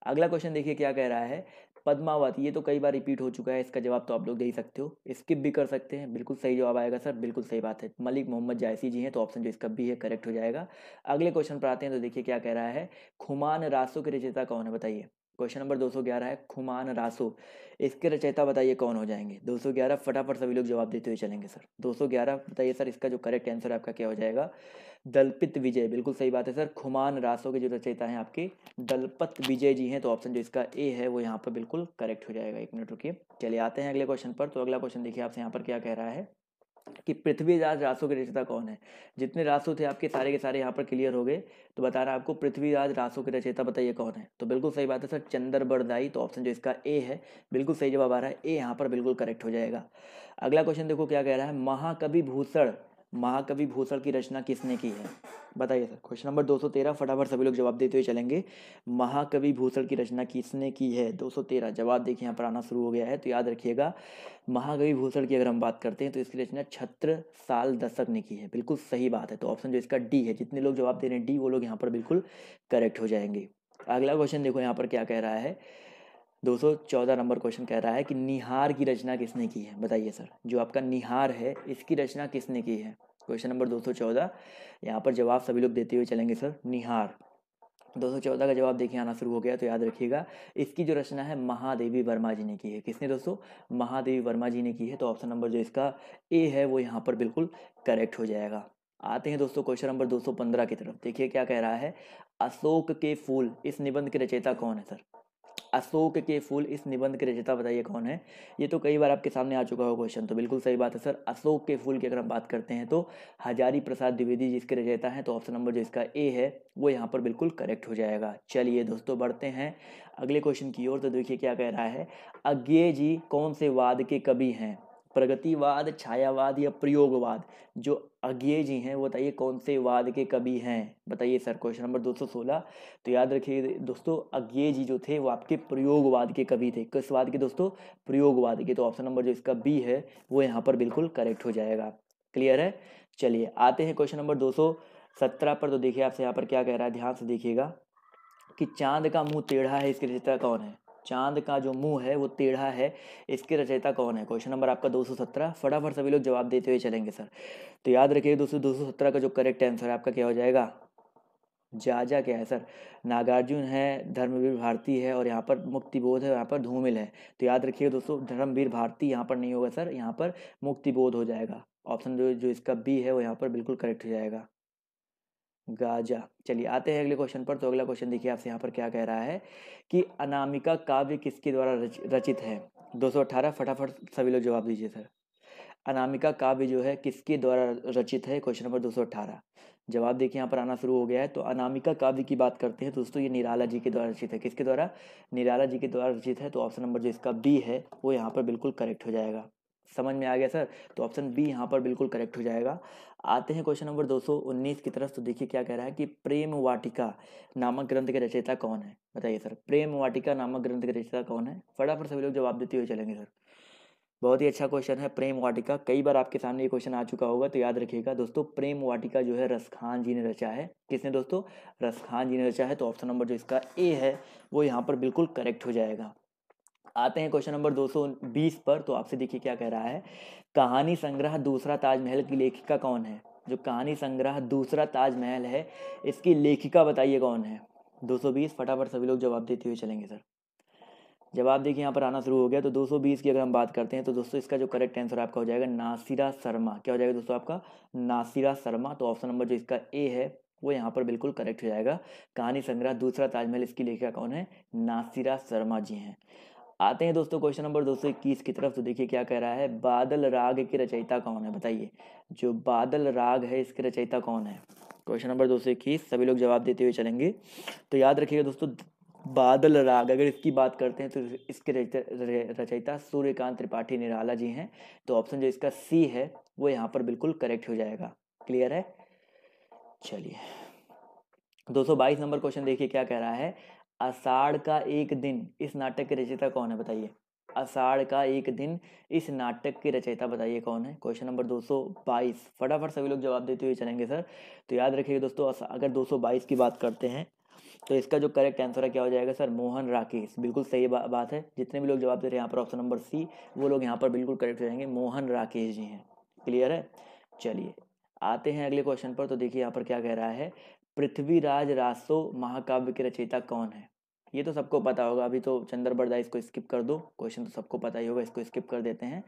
अगला क्वेश्चन देखिए क्या कह रहा है पद्मावत ये तो कई बार रिपीट हो चुका है इसका जवाब तो आप लोग दे ही सकते हो स्किप भी कर सकते हैं बिल्कुल सही जवाब आएगा सर बिल्कुल सही बात है मलिक मोहम्मद जायसी जी हैं तो ऑप्शन जो इसका बी है करेक्ट हो जाएगा अगले क्वेश्चन पर आते हैं तो देखिए क्या कह रहा है खुमान रासो के रचयिता कौन है बताइए क्वेश्चन नंबर 211 है खुमान रासो इसके रचयिता बताइए कौन हो जाएंगे 211 फटाफट सभी लोग जवाब देते हुए चलेंगे सर 211 बताइए सर इसका जो करेक्ट आंसर है आपका क्या हो जाएगा दलपित विजय बिल्कुल सही बात है सर खुमान रासो के जो रचयिता हैं आपके दलपत विजय जी हैं तो ऑप्शन जो इसका ए है वो यहाँ पर बिल्कुल करेक्ट हो जाएगा एक मिनट रुकिए चलिए आते हैं अगले क्वेश्चन पर तो अगला क्वेश्चन देखिए आपसे यहाँ पर क्या कह रहा है कि पृथ्वीराज रासो के रचयिता कौन है जितने रासो थे आपके सारे के सारे यहाँ पर क्लियर हो गए तो बता रहा आपको पृथ्वीराज रासो के रचयिता बताइए कौन है तो बिल्कुल सही बात है सर चंद्र बरदाई तो ऑप्शन जो इसका ए है बिल्कुल सही जवाब आ रहा है ए यहाँ पर बिल्कुल करेक्ट हो जाएगा अगला क्वेश्चन देखो क्या कह रहा है महाकवि भूषण महाकवि भूषण की रचना किसने की है बताइए सर क्वेश्चन नंबर 213 फटाफट सभी लोग जवाब देते हुए चलेंगे महाकवि भूषण की रचना किसने की है 213 जवाब देखिए यहाँ पर आना शुरू हो गया है तो याद रखिएगा महाकवि भूषण की अगर हम बात करते हैं तो इसकी रचना छत्र साल दशक ने की है बिल्कुल सही बात है तो ऑप्शन जो इसका डी है जितने लोग जवाब दे रहे हैं डी वो लोग यहाँ पर बिल्कुल करेक्ट हो जाएंगे अगला क्वेश्चन देखो यहाँ पर क्या कह रहा है चौदह नंबर क्वेश्चन कह रहा है कि निहार की रचना किसने की है बताइए सर जो आपका निहार है इसकी रचना किसने की है क्वेश्चन नंबर दो सौ चौदह यहाँ पर जवाब सभी लोग देते हुए चलेंगे सर निहार दो सौ चौदह का जवाब देखिए आना शुरू हो गया तो याद रखिएगा इसकी जो रचना है महादेवी वर्मा जी ने की है किसने दोस्तों महादेवी वर्मा जी ने की है तो ऑप्शन नंबर जो इसका ए है वो यहाँ पर बिल्कुल करेक्ट हो जाएगा आते हैं दोस्तों क्वेश्चन नंबर 215 की तरफ देखिए क्या कह रहा है अशोक के फूल इस निबंध के रचयिता कौन है सर अशोक के फूल इस निबंध के रचयिता बताइए कौन है ये तो कई बार आपके सामने आ चुका हो क्वेश्चन तो बिल्कुल सही बात है सर अशोक के फूल की अगर हम बात करते हैं तो हजारी प्रसाद द्विवेदी जिसके रचयिता है तो ऑप्शन नंबर जो इसका ए है वो यहाँ पर बिल्कुल करेक्ट हो जाएगा चलिए दोस्तों बढ़ते हैं अगले क्वेश्चन की ओर तो देखिए क्या कह रहा है अज्ञे जी कौन से वाद के कवि हैं प्रगतिवाद छायावाद या प्रयोगवाद जो अज्ञे जी हैं वो बताइए कौन से वाद के कवि हैं बताइए सर क्वेश्चन नंबर 216 तो याद रखिए दोस्तों अज्ञे जी जो थे वो आपके प्रयोगवाद के कवि थे किस वाद के दोस्तों प्रयोगवाद के तो ऑप्शन नंबर जो इसका बी है वो यहाँ पर बिल्कुल करेक्ट हो जाएगा क्लियर है चलिए आते हैं क्वेश्चन नंबर दो पर तो देखिए आपसे यहाँ पर क्या कह रहा है ध्यान से देखिएगा कि चांद का मुंह टेढ़ा है इसके रचयिता कौन है चांद का जो मुंह है वो टेढ़ा है इसके रचयिता कौन है क्वेश्चन नंबर आपका 217 फटाफट सभी लोग जवाब देते हुए चलेंगे सर तो याद रखिए दोस्तों दो का जो करेक्ट आंसर है आपका क्या हो जाएगा जाजा क्या है सर नागार्जुन है धर्मवीर भारती है और यहाँ पर मुक्तिबोध है यहाँ पर धूमिल है तो याद रखिए दोस्तों धर्मवीर भारती यहाँ पर नहीं होगा सर यहाँ पर मुक्तिबोध हो जाएगा ऑप्शन जो जो इसका बी है वो यहाँ पर बिल्कुल करेक्ट हो जाएगा गाजा चलिए आते हैं अगले क्वेश्चन पर तो अगला क्वेश्चन देखिए आपसे यहाँ पर क्या कह रहा है कि अनामिका काव्य किसके द्वारा रच, रचित है 218 फटाफट सभी लोग जवाब दीजिए सर अनामिका काव्य जो है किसके द्वारा रचित है क्वेश्चन नंबर 218 जवाब देखिए यहाँ पर आना शुरू हो गया है तो अनामिका काव्य की बात करते हैं दोस्तों ये निराला जी के द्वारा रचित है किसके द्वारा निराला जी के द्वारा रचित है तो ऑप्शन नंबर जो इसका बी है वो यहाँ पर बिल्कुल करेक्ट हो जाएगा समझ में आ गया सर तो ऑप्शन बी यहाँ पर बिल्कुल करेक्ट हो जाएगा आते हैं क्वेश्चन नंबर 219 की तरफ तो देखिए क्या कह रहा है कि प्रेम वाटिका नामक ग्रंथ के रचयिता कौन है बताइए सर प्रेम वाटिका नामक ग्रंथ के रचयिता कौन है फटाफट सभी लोग जवाब देते हुए चलेंगे सर बहुत ही अच्छा क्वेश्चन है प्रेम वाटिका कई बार आपके सामने ये क्वेश्चन आ चुका होगा तो याद रखिएगा दोस्तों प्रेम वाटिका जो है रसखान जी ने रचा है किसने दोस्तों रसखान जी ने रचा है तो ऑप्शन नंबर जो इसका ए है वो यहाँ पर बिल्कुल करेक्ट हो जाएगा आते हैं क्वेश्चन नंबर 220 पर तो आपसे देखिए क्या कह रहा है कहानी संग्रह दूसरा ताजमहल की लेखिका कौन है जो कहानी संग्रह दूसरा ताजमहल है इसकी लेखिका बताइए कौन है 220 फटाफट सभी लोग जवाब देते हुए चलेंगे सर जवाब देखिए यहाँ पर आना शुरू हो गया तो 220 की अगर हम बात करते हैं तो दोस्तों इसका जो करेक्ट आंसर आपका हो जाएगा नासिरा शर्मा क्या हो जाएगा दोस्तों आपका नासिरा शर्मा तो ऑप्शन नंबर जो इसका ए है वो यहाँ पर बिल्कुल करेक्ट हो जाएगा कहानी संग्रह दूसरा ताजमहल इसकी लेखिका कौन है नासिरा शर्मा जी हैं आते हैं दोस्तों क्वेश्चन नंबर दो सौ इक्कीस की तरफ तो देखिए क्या कह रहा है बादल राग की रचयिता कौन है बताइए जो बादल राग है इसकी रचयिता कौन है क्वेश्चन नंबर दो सौ इक्कीस सभी लोग जवाब देते हुए चलेंगे तो याद रखिएगा दोस्तों बादल राग अगर इसकी बात करते हैं तो इसके रचयिता सूर्यकांत त्रिपाठी निराला जी हैं तो ऑप्शन जो इसका सी है वो यहाँ पर बिल्कुल करेक्ट हो जाएगा क्लियर है चलिए बाईस नंबर क्वेश्चन देखिए क्या कह रहा है अषाढ़ का एक दिन इस नाटक की रचयिता कौन है बताइए अषाढ़ का एक दिन इस नाटक की रचयिता बताइए कौन है क्वेश्चन नंबर 222 फटाफट सभी लोग जवाब देते हुए चलेंगे सर तो याद रखिएगा दोस्तों अगर 222 की बात करते हैं तो इसका जो करेक्ट आंसर है क्या हो जाएगा सर मोहन राकेश बिल्कुल सही बा, बात है जितने भी लोग जवाब दे रहे हैं यहाँ पर ऑप्शन नंबर सी वो लोग यहाँ पर बिल्कुल करेक्ट रहेंगे मोहन राकेश जी हैं क्लियर है चलिए आते हैं अगले क्वेश्चन पर तो देखिए यहाँ पर क्या कह रहा है पृथ्वीराज रासो महाकाव्य के रचयिता कौन है ये तो सबको पता होगा अभी तो चंद्र बरदा इसको स्किप कर दो क्वेश्चन तो सबको पता ही होगा इसको स्किप कर देते हैं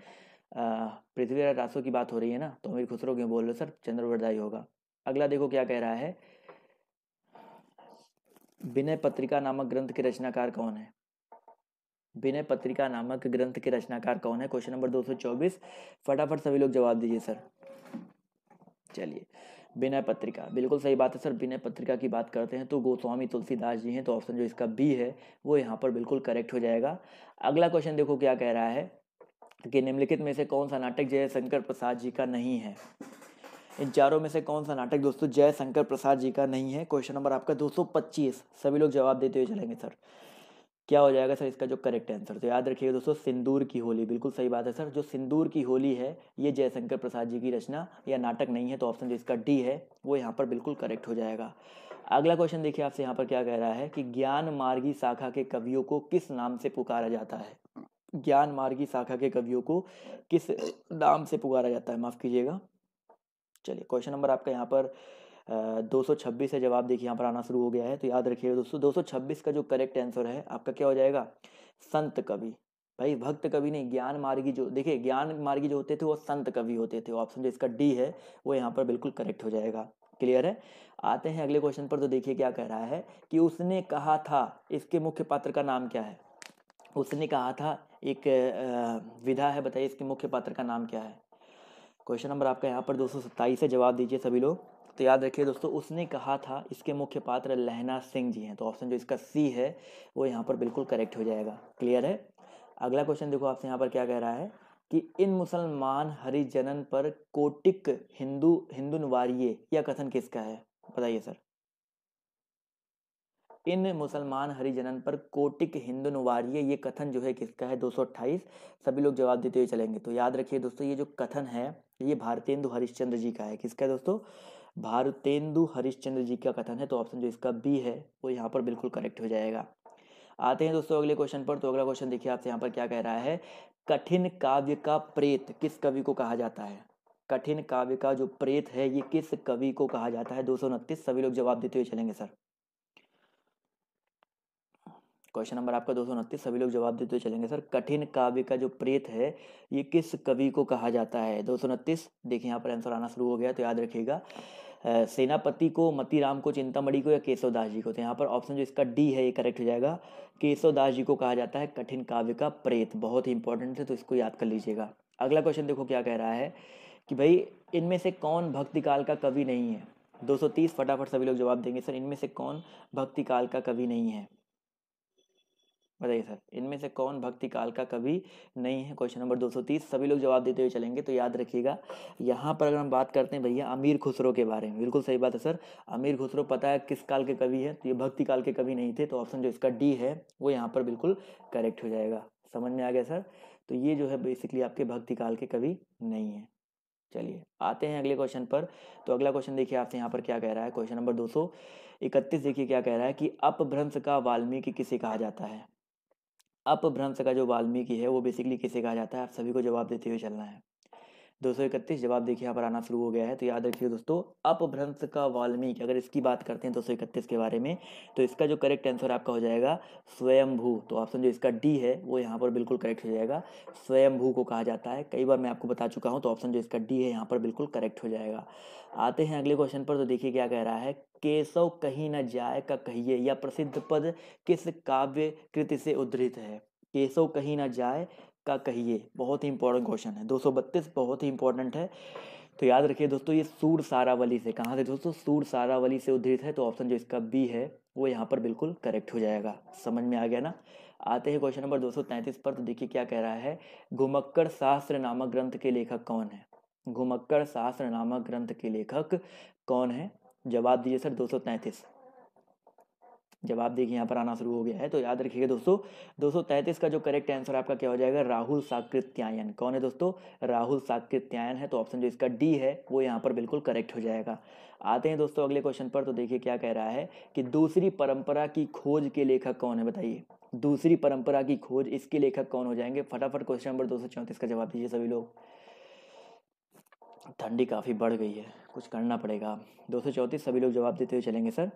पृथ्वीराज रासो की बात हो रही है ना तो अमीर खुसरो क्यों बोल रहे सर चंद्र बरदा ही होगा अगला देखो क्या कह रहा है विनय पत्रिका नामक ग्रंथ के रचनाकार कौन है विनय पत्रिका नामक ग्रंथ के रचनाकार कौन है क्वेश्चन नंबर दो फटाफट सभी लोग जवाब दीजिए सर चलिए विनय पत्रिका बिल्कुल सही बात है सर विनय पत्रिका की बात करते हैं तो गोस्वामी तुलसीदास जी हैं तो ऑप्शन जो इसका बी है वो यहाँ पर बिल्कुल करेक्ट हो जाएगा अगला क्वेश्चन देखो क्या कह रहा है कि निम्नलिखित में से कौन सा नाटक जयशंकर प्रसाद जी का नहीं है इन चारों में से कौन सा नाटक दोस्तों जयशंकर प्रसाद जी का नहीं है क्वेश्चन नंबर आपका 225 सभी लोग जवाब देते हुए चलेंगे सर क्या हो जाएगा सर इसका जो करेक्ट आंसर तो याद रखिएगा दोस्तों सिंदूर की होली बिल्कुल सही बात है सर जो सिंदूर की होली है ये जयशंकर प्रसाद जी की रचना या नाटक नहीं है तो ऑप्शन जो इसका डी है वो यहाँ पर बिल्कुल करेक्ट हो जाएगा अगला क्वेश्चन देखिए आपसे यहाँ पर क्या कह रहा है कि ज्ञान मार्गी शाखा के कवियों को किस नाम से पुकारा जाता है ज्ञान मार्गी शाखा के कवियों को किस नाम से पुकारा जाता है माफ कीजिएगा चलिए क्वेश्चन नंबर आपका यहाँ पर दो सौ छब्बीस है जवाब देखिए यहाँ पर आना शुरू हो गया है तो याद रखिए दोस्तों दो सौ छब्बीस का जो करेक्ट आंसर है आपका क्या हो जाएगा संत कवि भाई भक्त कवि नहीं ज्ञान मार्गी जो देखिए ज्ञान मार्गी जो होते थे वो संत कवि होते थे ऑप्शन जो इसका डी है वो यहाँ पर बिल्कुल करेक्ट हो जाएगा क्लियर है आते हैं अगले क्वेश्चन पर तो देखिए क्या कह रहा है कि उसने कहा था इसके मुख्य पात्र का नाम क्या है उसने कहा था एक विधा है बताइए इसके मुख्य पात्र का नाम क्या है क्वेश्चन नंबर आपका यहाँ पर दो है जवाब दीजिए सभी लोग तो याद रखिए दोस्तों उसने कहा था इसके मुख्य पात्र लहना सिंह जी हैं तो ऑप्शन जो इसका सी है वो यहाँ पर बिल्कुल करेक्ट हो जाएगा क्लियर है अगला क्वेश्चन देखो आपसे यहाँ पर क्या कह रहा है कि इन मुसलमान हरिजनन पर कोटिक हिंदू हिंदू वारिये यह कथन किसका है बताइए सर इन मुसलमान हरिजनन पर कोटिक हिंदू वारिये ये कथन जो है किसका है अट्ठाईस सभी लोग जवाब देते हुए चलेंगे तो याद रखिए दोस्तों ये जो कथन है ये भारतेंदु हरिश्चंद्र जी का है किसका है दोस्तों भारतेंदु हरिश्चंद्र जी का कथन है तो ऑप्शन जो इसका बी है वो यहाँ पर बिल्कुल करेक्ट हो जाएगा आते हैं दोस्तों अगले क्वेश्चन पर तो अगला क्वेश्चन देखिए आपसे यहाँ पर क्या कह रहा है कठिन काव्य का प्रेत किस कवि को कहा जाता है कठिन काव्य का जो प्रेत है ये किस कवि को कहा जाता है दो सभी लोग जवाब देते हुए चलेंगे सर क्वेश्चन नंबर आपका दो सभी लोग जवाब देते हुए चलेंगे सर कठिन काव्य का जो प्रेत है ये किस कवि को कहा जाता है दो देखिए यहाँ पर आंसर आना शुरू हो गया तो याद रखिएगा सेनापति को मती राम को चिंतामणि को या केशवदास जी को तो यहाँ पर ऑप्शन जो इसका डी है ये करेक्ट हो जाएगा केशवदास जी को कहा जाता है कठिन काव्य का प्रेत बहुत ही इंपॉर्टेंट है तो इसको याद कर लीजिएगा अगला क्वेश्चन देखो क्या कह रहा है कि भाई इनमें से कौन भक्ति काल का कवि नहीं है 230 फटाफट सभी लोग जवाब देंगे सर इनमें से कौन भक्ति काल का कवि नहीं है बताइए सर इनमें से कौन भक्ति काल का कभी नहीं है क्वेश्चन नंबर 230 सभी लोग जवाब देते हुए चलेंगे तो याद रखिएगा यहाँ पर अगर हम बात करते हैं भैया अमीर खुसरो के बारे में बिल्कुल सही बात है सर अमीर खुसरो पता है किस काल के कवि है तो ये भक्ति काल के कवि नहीं थे तो ऑप्शन जो इसका डी है वो यहाँ पर बिल्कुल करेक्ट हो जाएगा समझ में आ गया सर तो ये जो है बेसिकली आपके भक्ति काल के कवि नहीं है चलिए आते हैं अगले क्वेश्चन पर तो अगला क्वेश्चन देखिए आपसे यहाँ पर क्या कह रहा है क्वेश्चन नंबर दो सौ इकतीस देखिए क्या कह रहा है कि अपभ्रंश का वाल्मीकि किसे कहा जाता है अपभ्रंश का जो वाल्मीकि है वो बेसिकली किसे कहा जाता है आप सभी को जवाब देते हुए चलना है दो सौ इकतीस जवाब देखिए यहाँ पर आना शुरू हो गया है तो याद रखिए दोस्तों अपभ्रंश का वाल्मीकि अगर इसकी बात करते हैं तो दो सौ इकतीस के बारे में तो इसका जो करेक्ट आंसर आपका हो जाएगा स्वयंभू तो ऑप्शन जो इसका डी है वो यहाँ पर बिल्कुल करेक्ट हो जाएगा स्वयंभू को कहा जाता है कई बार मैं आपको बता चुका हूँ तो ऑप्शन जो इसका डी है यहाँ पर बिल्कुल करेक्ट हो जाएगा आते हैं अगले क्वेश्चन पर तो देखिए क्या कह रहा है केशव कहीं ना जाए का कहिए या प्रसिद्ध पद किस काव्य कृति से उद्धृत है केशव कहीं ना जाए का कहिए बहुत ही इंपॉर्टेंट क्वेश्चन है दो बहुत ही इंपॉर्टेंट है तो याद रखिए दोस्तों ये सूर सारावली से कहाँ से दोस्तों सूर सारावली से उद्धृत है तो ऑप्शन जो इसका बी है वो यहाँ पर बिल्कुल करेक्ट हो जाएगा समझ में आ गया ना आते हैं क्वेश्चन नंबर 233 पर तो देखिए क्या कह रहा है घुमक्कड़ शास्त्र नामक ग्रंथ के लेखक कौन है घुमक्कड़ शास्त्र नामक ग्रंथ के लेखक कौन है जवाब दीजिए सर दो जवाब देखिए यहाँ पर आना शुरू हो गया है तो याद रखिएगा दोस्तों दो का जो करेक्ट आंसर आपका क्या हो जाएगा राहुल साकृत्यायन कौन है दोस्तों राहुल साकृत्यायन है तो ऑप्शन जो इसका डी है वो यहाँ पर बिल्कुल करेक्ट हो जाएगा आते हैं दोस्तों अगले क्वेश्चन पर तो देखिए क्या कह रहा है कि दूसरी परंपरा की खोज के लेखक कौन है बताइए दूसरी परंपरा की खोज इसके लेखक कौन हो जाएंगे फटाफट क्वेश्चन नंबर दो का जवाब दीजिए सभी लोग ठंडी काफ़ी बढ़ गई है कुछ करना पड़ेगा दो सौ सभी लोग जवाब देते हुए चलेंगे सर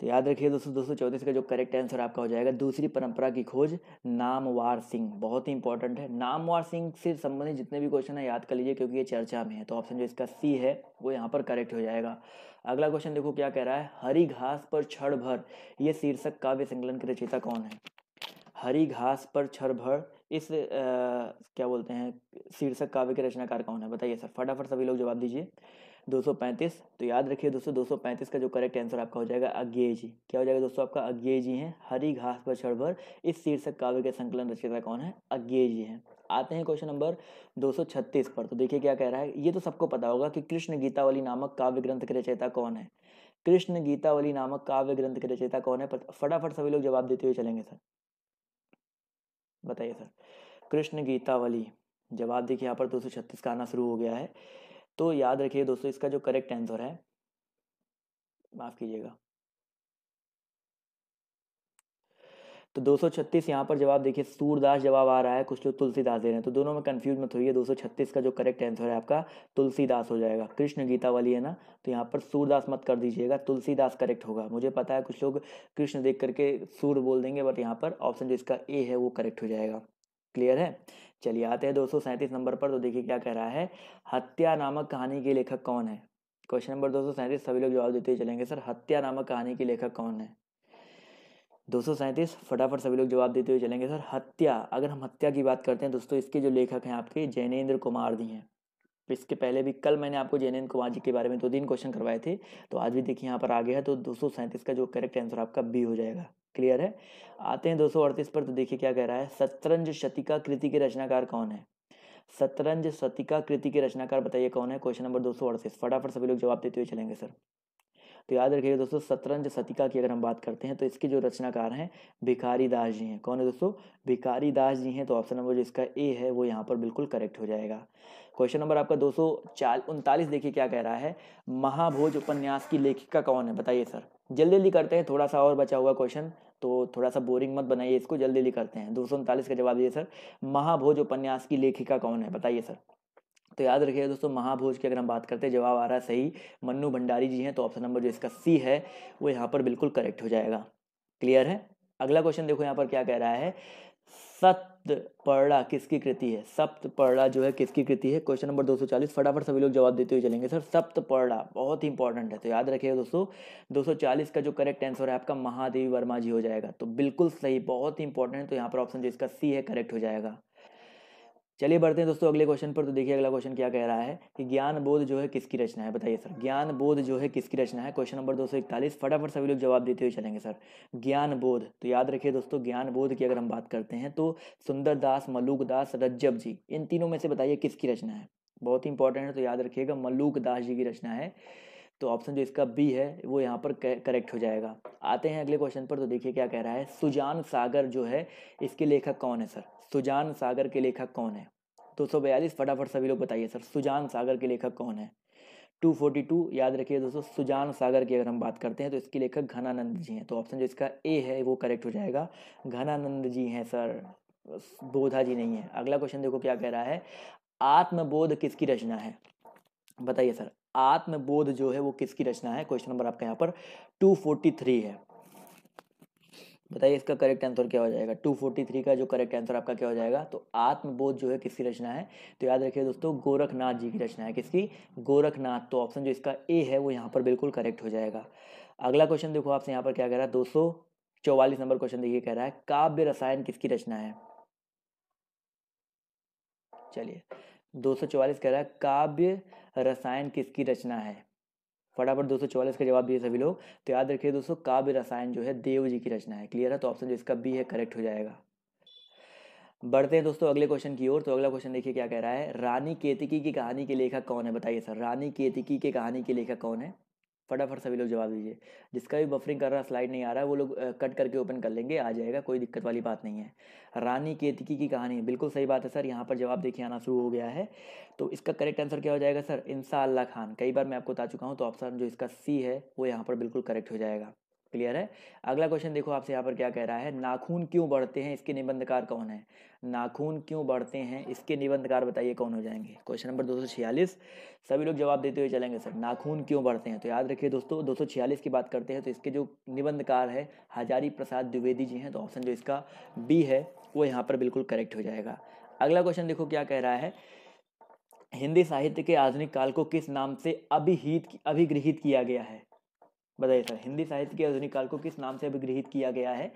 तो याद रखिए दोस्तों दोस्तों चौंतीस का जो करेक्ट आंसर आपका हो जाएगा दूसरी परंपरा की खोज नामवार सिंह बहुत ही इंपॉर्टेंट है नामवार सिंह से संबंधित जितने भी क्वेश्चन है याद कर लीजिए क्योंकि ये चर्चा में है तो ऑप्शन जो इसका सी है वो यहाँ पर करेक्ट हो जाएगा अगला क्वेश्चन देखो क्या कह रहा है हरी घास पर छड़ भर ये शीर्षक काव्य संकलन की रचयिता कौन है हरी घास पर छड़ भर इस आ, क्या बोलते हैं शीर्षक काव्य के रचनाकार कौन है बताइए सर फटाफट सभी लोग जवाब दीजिए 235 तो याद रखिए दोस्तों 235 का जो करेक्ट आंसर आपका हो जाएगा अज्ञे जी क्या हो जाएगा दोस्तों आपका अज्ञे जी हैं हरी घास पर छड़ भर इस शीर्षक काव्य के संकलन रचयिता कौन है अज्ञे जी हैं आते हैं क्वेश्चन नंबर 236 पर तो देखिए क्या कह रहा है ये तो सबको पता होगा कि कृष्ण गीतावली नामक काव्य ग्रंथ के रचयिता कौन है कृष्ण गीतावली नामक काव्य ग्रंथ के रचयिता कौन है फटाफट सभी लोग जवाब देते हुए चलेंगे सर बताइए सर कृष्ण गीतावली जवाब देखिए यहाँ पर छत्तीस का आना शुरू हो गया है तो याद रखिए दोस्तों इसका जो करेक्ट आंसर है माफ कीजिएगा तो 236 यहाँ पर जवाब देखिए सूरदास जवाब आ रहा है कुछ लोग तुलसीदास दे रहे हैं तो दोनों में कंफ्यूज मत होइए 236 का जो करेक्ट आंसर है आपका तुलसीदास हो जाएगा कृष्ण गीता वाली है ना तो यहाँ पर सूरदास मत कर दीजिएगा तुलसीदास करेक्ट होगा मुझे पता है कुछ लोग कृष्ण देख करके सूर बोल देंगे बट यहाँ पर ऑप्शन जो इसका ए है वो करेक्ट हो जाएगा क्लियर है चलिए आते हैं दो नंबर पर तो देखिए क्या कह रहा है हत्या नामक कहानी के लेखक कौन है क्वेश्चन नंबर दो सभी लोग जवाब देते चलेंगे सर हत्या नामक कहानी के लेखक कौन है दो फटाफट सभी लोग जवाब देते हुए चलेंगे सर हत्या अगर हम हत्या की बात करते हैं दोस्तों इसके जो लेखक हैं आपके जैनेन्द्र कुमार जी हैं तो इसके पहले भी कल मैंने आपको जैन कुमार जी के बारे में दो तीन क्वेश्चन करवाए थे तो आज भी देखिए यहाँ पर आ गया है तो दो का जो करेक्ट आंसर आपका बी हो जाएगा क्लियर है आते हैं दो पर तो देखिए क्या कह रहा है शतरंज शतिका कृति के रचनाकार कौन है शतरंज शतिका कृति के रचनाकार बताइए कौन है क्वेश्चन नंबर दो फटाफट सभी लोग जवाब देते हुए चलेंगे सर तो याद रखिएगा दोस्तों शतरंज सतिका की अगर हम बात करते हैं तो इसके जो रचनाकार हैं भिखारी दास जी हैं कौन है दोस्तों भिखारी दास जी हैं तो ऑप्शन नंबर जो इसका ए है वो यहाँ पर बिल्कुल करेक्ट हो जाएगा क्वेश्चन नंबर आपका दो सौ देखिए क्या कह रहा है महाभोज उपन्यास की लेखिका कौन है बताइए सर जल्दी जल्दी करते हैं थोड़ा सा और बचा हुआ क्वेश्चन तो थोड़ा सा बोरिंग मत बनाइए इसको जल्दी जल्दी करते हैं दो का जवाब दिए सर महाभोज उपन्यास की लेखिका कौन है बताइए सर तो याद रखिएगा दोस्तों महाभोज की अगर हम बात करते हैं जवाब आ रहा है सही मन्नू भंडारी जी हैं तो ऑप्शन नंबर जो इसका सी है वो यहाँ पर बिल्कुल करेक्ट हो जाएगा क्लियर है अगला क्वेश्चन देखो यहाँ पर क्या कह रहा है सप्तपर्णा किसकी कृति है सप्तपर्णा जो है किसकी कृति है क्वेश्चन नंबर 240 फटाफट सभी लोग जवाब देते हुए चलेंगे सर सप्तपर्णा बहुत ही इंपॉर्टेंट है तो याद रखिएगा दोस्तों 240 का जो करेक्ट आंसर है आपका महादेवी वर्मा जी हो जाएगा तो बिल्कुल सही बहुत ही इंपॉर्टेंट है तो यहाँ पर ऑप्शन जो इसका सी है करेक्ट हो जाएगा चलिए बढ़ते हैं दोस्तों अगले क्वेश्चन पर तो देखिए अगला क्वेश्चन क्या कह रहा है कि ज्ञान बोध जो है किसकी रचना है बताइए सर ज्ञान बोध जो है किसकी रचना है क्वेश्चन नंबर दो सौ इकतालीस फटाफट सभी लोग जवाब देते हुए चलेंगे सर ज्ञान बोध तो याद रखिए दोस्तों ज्ञान बोध की अगर हम बात करते हैं तो सुंदर दास मलूक दास रज्जब जी इन तीनों में से बताइए किसकी रचना है बहुत ही इंपॉर्टेंट है तो याद रखिएगा मल्लूक दास जी की रचना है तो ऑप्शन जो इसका बी है वो यहाँ पर करेक्ट हो जाएगा आते हैं अगले क्वेश्चन पर तो देखिए क्या कह रहा है सुजान सागर जो है इसके लेखक कौन है सर सुजान सागर के लेखक कौन है दो सौ बयालीस फटाफट सभी लोग बताइए सर सुजान सागर के लेखक कौन है टू फोर्टी टू याद रखिए दोस्तों सुजान सागर की अगर हम बात करते हैं तो इसके लेखक घनानंद जी हैं तो ऑप्शन जो इसका ए है वो करेक्ट हो जाएगा घनानंद जी हैं सर बोधा जी नहीं है अगला क्वेश्चन देखो क्या कह रहा है आत्मबोध किसकी रचना है बताइए सर आत्मबोध जो है वो किसकी रचना है क्वेश्चन नंबर आपका यहाँ पर 243 है बताइए इसका करेक्ट आंसर क्या हो जाएगा 243 का जो करेक्ट आंसर आपका क्या हो जाएगा तो आत्मबोध जो है किसकी रचना है तो याद रखिए दोस्तों गोरखनाथ जी की रचना है किसकी गोरखनाथ तो ऑप्शन जो इसका ए है वो यहाँ पर बिल्कुल करेक्ट हो जाएगा अगला क्वेश्चन देखो आपसे यहाँ पर क्या कह रहा है दो चौवालीस नंबर क्वेश्चन देखिए कह रहा है काव्य रसायन किसकी रचना है चलिए 244 कह रहा है काव्य रसायन किसकी रचना है फटाफट दो सौ चौवालीस का जवाब दिए सभी लोग तो याद रखिए दोस्तों काव्य रसायन जो है देव जी की रचना है क्लियर है तो ऑप्शन जो इसका बी है करेक्ट हो जाएगा बढ़ते हैं दोस्तों अगले क्वेश्चन की ओर तो अगला क्वेश्चन देखिए क्या कह रहा है रानी केतकी की कहानी के लेखक कौन है बताइए सर रानी केतकी के कहानी के लेखक कौन है फटाफट सभी लोग जवाब दीजिए जिसका भी बफरिंग कर रहा स्लाइड नहीं आ रहा है वो लोग कट करके ओपन कर लेंगे आ जाएगा कोई दिक्कत वाली बात नहीं है रानी केतकी की कहानी बिल्कुल सही बात है सर यहाँ पर जवाब देखिए आना शुरू हो गया है तो इसका करेक्ट आंसर क्या हो जाएगा सर इंसा अल्लाह खान कई बार मैं आपको बता चुका हूँ तो ऑप्शन जो इसका सी है वो यहाँ पर बिल्कुल करेक्ट हो जाएगा क्लियर है अगला क्वेश्चन देखो आपसे यहाँ पर क्या कह रहा है नाखून क्यों बढ़ते हैं इसके निबंधकार कौन है नाखून क्यों बढ़ते हैं इसके निबंधकार बताइए कौन हो जाएंगे क्वेश्चन नंबर 246 सभी लोग जवाब देते हुए चलेंगे सर नाखून क्यों बढ़ते हैं तो याद रखिए दोस्तों 246 की बात करते हैं तो इसके जो निबंधकार है हजारी प्रसाद द्विवेदी जी हैं तो ऑप्शन जो इसका बी है वो यहाँ पर बिल्कुल करेक्ट हो जाएगा अगला क्वेश्चन देखो क्या कह रहा है हिंदी साहित्य के आधुनिक काल को किस नाम से अभिहित अभिगृहित किया गया है बताइए सर हिंदी साहित्य के आधुनिक काल को किस नाम से अभिगृहित किया गया है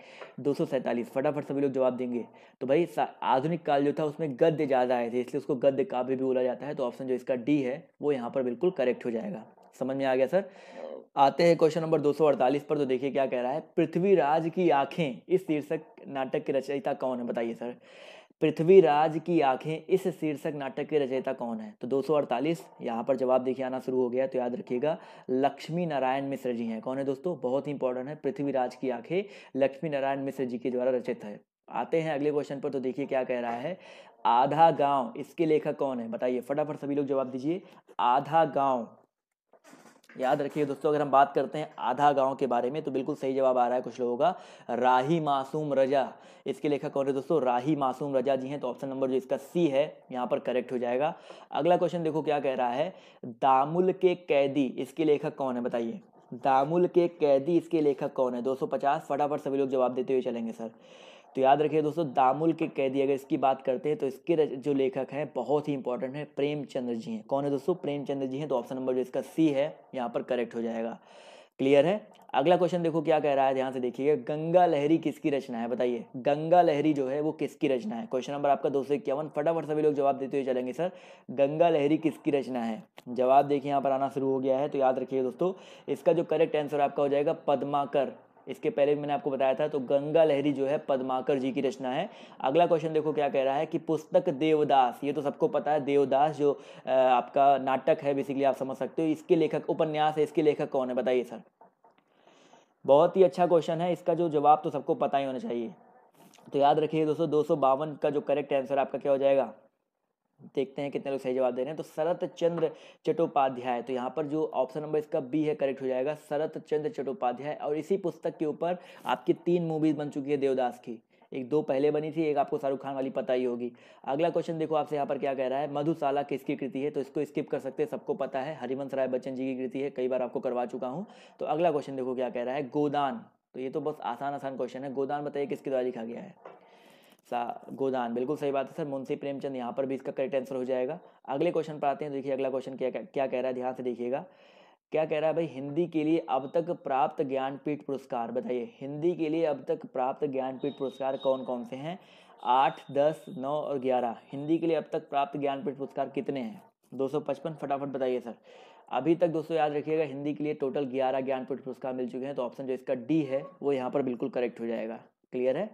दो फटाफट सभी लोग जवाब देंगे तो भाई आधुनिक काल जो था उसमें गद्य ज़्यादा आए थे इसलिए उसको गद्य काव्य भी बोला जाता है तो ऑप्शन जो इसका डी है वो यहाँ पर बिल्कुल करेक्ट हो जाएगा समझ में आ गया सर आते हैं क्वेश्चन नंबर 248 पर तो देखिए क्या कह रहा है पृथ्वीराज की आंखें इस शीर्षक नाटक की रचयिता कौन है बताइए सर पृथ्वीराज की आंखें इस शीर्षक नाटक के रचयिता कौन है तो 248 यहाँ पर जवाब देखिए आना शुरू हो गया तो याद रखिएगा लक्ष्मी नारायण मिश्र जी हैं कौन है दोस्तों बहुत ही इंपॉर्टेंट है पृथ्वीराज की आंखें लक्ष्मी नारायण मिश्र जी के द्वारा रचित है आते हैं अगले क्वेश्चन पर तो देखिए क्या कह रहा है आधा गांव इसके लेखक कौन है बताइए फटाफट सभी लोग जवाब दीजिए आधा गांव याद रखिए दोस्तों अगर हम बात करते हैं आधा गांव के बारे में तो बिल्कुल सही जवाब आ रहा है कुछ लोगों का राही मासूम रजा इसके लेखक कौन है दोस्तों राही मासूम रजा जी हैं तो ऑप्शन नंबर जो इसका सी है यहाँ पर करेक्ट हो जाएगा अगला क्वेश्चन देखो क्या कह रहा है दामुल के कैदी इसके लेखक कौन है बताइए दामुल के कैदी इसके लेखक कौन है दो फटाफट सभी लोग जवाब देते हुए चलेंगे सर तो याद रखिए दोस्तों दामुल के कैदी अगर इसकी बात करते हैं तो इसके जो लेखक हैं बहुत ही इंपॉर्टेंट है प्रेमचंद्र जी हैं कौन है दोस्तों प्रेमचंद्र जी हैं तो ऑप्शन नंबर जो इसका सी है यहाँ पर करेक्ट हो जाएगा क्लियर है अगला क्वेश्चन देखो क्या कह रहा है ध्यान से देखिएगा गंगा लहरी किसकी रचना है बताइए गंगा लहरी जो है वो किसकी रचना है क्वेश्चन नंबर आपका दो सौ इक्यावन फटाफट सभी लोग जवाब देते हुए चलेंगे सर गंगा लहरी किसकी रचना है जवाब देखिए यहाँ पर आना शुरू हो गया है तो याद रखिए दोस्तों इसका जो करेक्ट आंसर आपका हो जाएगा पदमाकर इसके पहले भी मैंने आपको बताया था तो गंगा लहरी जो है पदमाकर जी की रचना है अगला क्वेश्चन देखो क्या कह रहा है कि पुस्तक देवदास ये तो सबको पता है देवदास जो आपका नाटक है बेसिकली आप समझ सकते हो इसके लेखक उपन्यास है इसके लेखक कौन है बताइए सर बहुत ही अच्छा क्वेश्चन है इसका जो जवाब तो सबको पता ही होना चाहिए तो याद रखिए दोस्तों दो का जो करेक्ट आंसर आपका क्या हो जाएगा देखते हैं कितने लोग सही जवाब दे रहे हैं तो शरत चंद्र चट्टोपाध्याय तो यहाँ पर जो ऑप्शन नंबर इसका बी है करेक्ट हो जाएगा शरत चंद्र चट्टोपाध्याय और इसी पुस्तक के ऊपर आपकी तीन मूवीज बन चुकी है देवदास की एक दो पहले बनी थी एक आपको शाहरुख खान वाली पता ही होगी अगला क्वेश्चन देखो आपसे यहाँ पर क्या कह रहा है मधुशाला किसकी कृति है तो इसको स्किप कर सकते हैं सबको पता है हरिवंश राय बच्चन जी की कृति है कई बार आपको करवा चुका हूँ तो अगला क्वेश्चन देखो क्या कह रहा है गोदान तो ये तो बस आसान आसान क्वेश्चन है गोदान बताइए किसके द्वारा लिखा गया है सा गोदान बिल्कुल सही बात है सर मुंशी प्रेमचंद यहाँ पर भी इसका करेक्ट आंसर हो जाएगा अगले क्वेश्चन पर आते हैं तो देखिए अगला क्वेश्चन क्या क्या कह रहा है ध्यान से देखिएगा क्या कह रहा है भाई हिंदी के लिए अब तक प्राप्त ज्ञानपीठ पुरस्कार बताइए हिंदी के लिए अब तक प्राप्त ज्ञानपीठ पुरस्कार कौन कौन से हैं आठ दस नौ और ग्यारह हिंदी के लिए अब तक प्राप्त ज्ञानपीठ पुरस्कार कितने हैं दो सौ पचपन फटाफट बताइए सर अभी तक दोस्तों याद रखिएगा हिंदी के लिए टोटल ग्यारह ज्ञानपीठ पुरस्कार मिल चुके हैं तो ऑप्शन जो इसका डी है वो यहाँ पर बिल्कुल करेक्ट हो जाएगा क्लियर है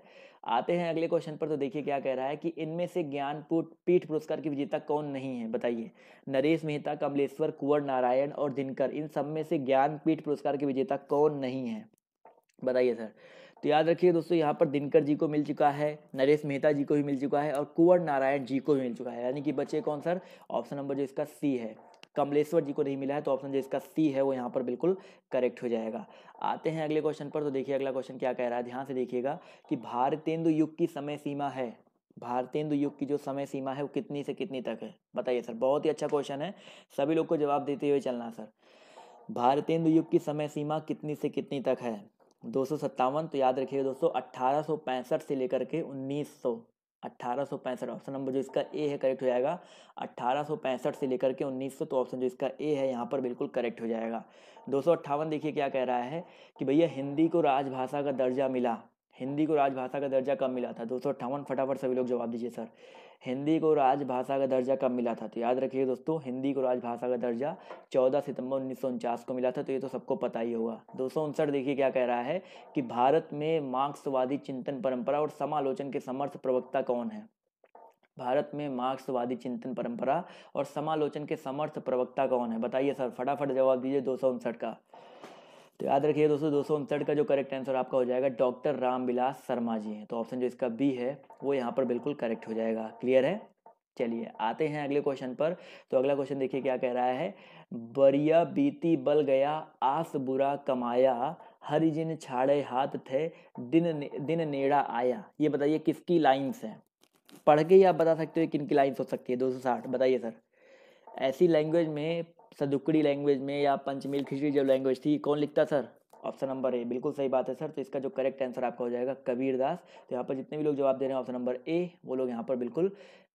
आते हैं अगले क्वेश्चन पर तो देखिए क्या कह रहा है कि इनमें से ज्ञान पीठ पुरस्कार की विजेता कौन नहीं है बताइए नरेश मेहता कमलेश्वर कुंवर नारायण और दिनकर इन सब में से ज्ञान पीठ पुरस्कार की विजेता कौन नहीं है बताइए सर तो याद रखिए दोस्तों यहाँ पर दिनकर जी को मिल चुका है नरेश मेहता जी को भी मिल चुका है और कुंवर नारायण जी को भी मिल चुका है यानी कि बचे कौन सर ऑप्शन नंबर जो इसका सी है कमलेश्वर जी को नहीं मिला है तो ऑप्शन जो इसका सी है वो यहाँ पर बिल्कुल करेक्ट हो जाएगा आते हैं अगले क्वेश्चन पर तो देखिए अगला क्वेश्चन क्या कह रहा है ध्यान से देखिएगा कि भारतेंदु युग की समय सीमा है भारतेंदु युग की जो समय सीमा है वो कितनी से कितनी तक है बताइए सर बहुत ही अच्छा क्वेश्चन है सभी लोग को जवाब देते हुए चलना सर भारतेंदु युग की समय सीमा कितनी से कितनी तक है दो तो याद रखिएगा दोस्तों अट्ठारह से लेकर के उन्नीस अट्ठारह ऑप्शन नंबर जो इसका ए है करेक्ट हो जाएगा अट्ठारह से लेकर के 1900 तो ऑप्शन जो इसका ए है यहाँ पर बिल्कुल करेक्ट हो जाएगा दो देखिए क्या कह रहा है कि भैया हिंदी को राजभाषा का दर्जा मिला हिंदी को राजभाषा का दर्जा कब मिला था दो फटाफट सभी लोग जवाब दीजिए सर हिंदी को राजभाषा का दर्जा कब मिला था तो याद रखिए दोस्तों हिंदी को राजभाषा का दर्जा 14 सितंबर उन्नीस को मिला था तो ये तो सबको पता ही होगा दो देखिए क्या कह रहा है कि भारत में मार्क्सवादी चिंतन परंपरा और समालोचन के समर्थ प्रवक्ता कौन है भारत में मार्क्सवादी चिंतन परंपरा और समालोचन के समर्थ प्रवक्ता कौन है बताइए सर फटाफट जवाब दीजिए दो का तो याद रखिए दोस्तों दो सौ उनसठ का जो करेक्ट आंसर आपका हो जाएगा डॉक्टर रामविलास शर्मा जी हैं तो ऑप्शन जो इसका बी है वो यहाँ पर बिल्कुल करेक्ट हो जाएगा क्लियर है चलिए आते हैं अगले क्वेश्चन पर तो अगला क्वेश्चन देखिए क्या कह रहा है बरिया बीती बल गया आस बुरा कमाया हरिजिन छाड़े हाथ थे दिन दिन नेड़ा आया ये बताइए किसकी लाइन्स हैं पढ़ के ही आप बता सकते हो किन की लाइन्स हो सकती है दो सौ साठ बताइए सर ऐसी लैंग्वेज में सदुकड़ी लैंग्वेज में या पंचमील खिचड़ी जो लैंग्वेज थी कौन लिखता सर ऑप्शन नंबर ए बिल्कुल सही बात है सर तो इसका जो करेक्ट आंसर आपका हो जाएगा कबीर दास तो यहाँ पर जितने भी लोग जवाब दे रहे हैं ऑप्शन नंबर ए वो लोग यहाँ पर बिल्कुल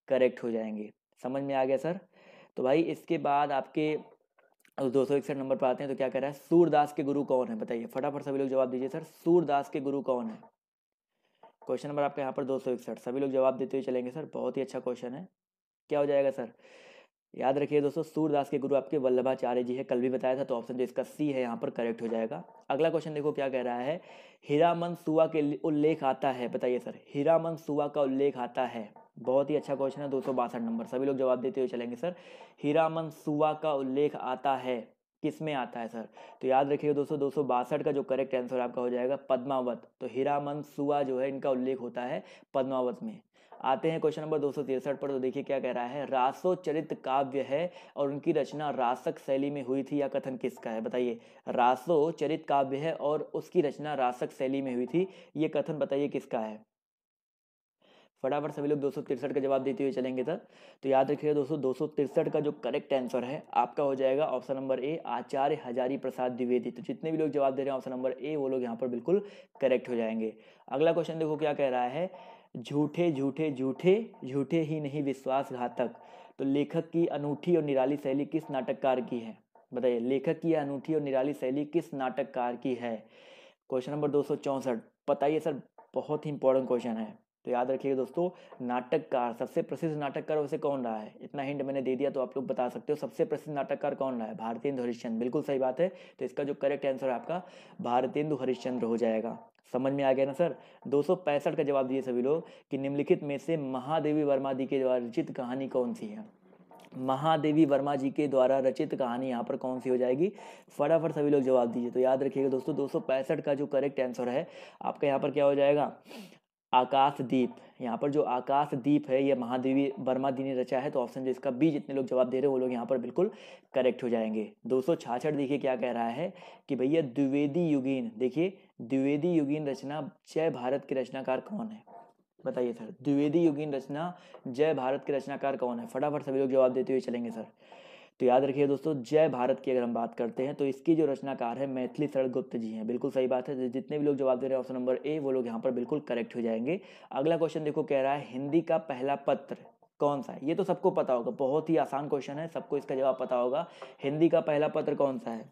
करेक्ट हो जाएंगे समझ में आ गया सर तो भाई इसके बाद आपके दो सौ इकसठ नंबर पर आते हैं तो क्या कह रहा है सूरदास के गुरु कौन है बताइए फटाफट सभी लोग जवाब दीजिए सर सूरदास के गुरु कौन है क्वेश्चन नंबर आपका यहाँ पर दो सौ इकसठ सभी लोग जवाब देते हुए चलेंगे सर बहुत ही अच्छा क्वेश्चन है क्या हो जाएगा सर याद रखिए दोस्तों सूरदास के गुरु आपके वल्लभाचार्य जी है कल भी बताया था तो ऑप्शन जो तो इसका सी है यहाँ पर करेक्ट हो जाएगा अगला क्वेश्चन देखो क्या कह रहा है हीरामन सुआ के उल्लेख आता है बताइए सर हीरामन सुआ का उल्लेख आता है बहुत ही अच्छा क्वेश्चन है दो नंबर सभी लोग जवाब देते हुए चलेंगे सर हीरामन सुआ का उल्लेख आता है किस में आता है सर तो याद रखिए दोस्तों दो का जो करेक्ट आंसर आपका हो जाएगा पद्मावत तो हीरामन सुआ जो है इनका उल्लेख होता है पद्मावत में आते हैं क्वेश्चन नंबर दो पर तो देखिए क्या कह रहा है रासो चरित काव्य है और उनकी रचना रासक शैली में हुई थी या कथन किसका है बताइए रासो चरित काव्य है और उसकी रचना रासक शैली में हुई थी ये कथन बताइए किसका है फटाफट सभी लोग दो का जवाब देते हुए चलेंगे सर तो याद रखिएगा दोस्तों दो का जो करेक्ट आंसर है आपका हो जाएगा option number A Acharya Hazari Prasad Dwivedi तो जितने भी लोग जवाब दे रहे हैं ऑप्शन नंबर ए वो लोग यहाँ पर बिल्कुल करेक्ट हो जाएंगे अगला क्वेश्चन देखो क्या कह रहा है झूठे झूठे झूठे झूठे ही नहीं विश्वासघातक तो लेखक की अनूठी और निराली शैली किस नाटककार की है बताइए लेखक की अनूठी और निराली शैली किस नाटककार की है क्वेश्चन नंबर दो सौ चौंसठ बताइए सर बहुत ही इंपॉर्टेंट क्वेश्चन है तो याद रखिएगा दोस्तों नाटककार सबसे प्रसिद्ध नाटककार वैसे कौन रहा है इतना हिंट मैंने दे दिया तो आप लोग बता सकते हो सबसे प्रसिद्ध नाटककार कौन रहा है भारतेंदु हरिश्चंद्र बिल्कुल सही बात है तो इसका जो करेक्ट आंसर है आपका भारतेंदु हरिश्चंद्र हो जाएगा समझ में आ गया ना सर दो का जवाब दिए सभी लोग कि निम्नलिखित में से महादेवी वर्मा जी के द्वारा रचित कहानी कौन सी है महादेवी वर्मा जी के द्वारा रचित कहानी यहाँ पर कौन सी हो जाएगी फटाफट सभी लोग जवाब दीजिए तो याद रखिएगा दोस्तों दो का जो करेक्ट आंसर है आपका यहाँ पर क्या हो जाएगा आकाशदीप यहाँ पर जो आकाशदीप है ये महादेवी वर्मा दी ने रचा है तो ऑप्शन जो इसका बी जितने लोग जवाब दे रहे हैं वो लोग यहाँ पर बिल्कुल करेक्ट हो जाएंगे दो देखिए क्या कह रहा है कि भैया द्विवेदी युगीन देखिए द्विवेदी युगीन रचना जय भारत के रचनाकार कौन है बताइए सर द्विवेदी युगीन रचना जय भारत के रचनाकार कौन है फटाफट सभी लोग जवाब देते हुए चलेंगे सर तो याद रखिए दोस्तों जय भारत की अगर हम बात करते हैं तो इसकी जो रचनाकार है मैथिली शरण गुप्त जी हैं बिल्कुल सही बात है जितने भी लोग जवाब दे रहे हैं ऑप्शन नंबर ए वो लोग यहाँ पर बिल्कुल करेक्ट हो जाएंगे अगला क्वेश्चन देखो कह रहा है हिंदी का पहला पत्र कौन सा है ये तो सबको पता होगा बहुत ही आसान क्वेश्चन है सबको इसका जवाब पता होगा हिंदी का पहला पत्र कौन सा है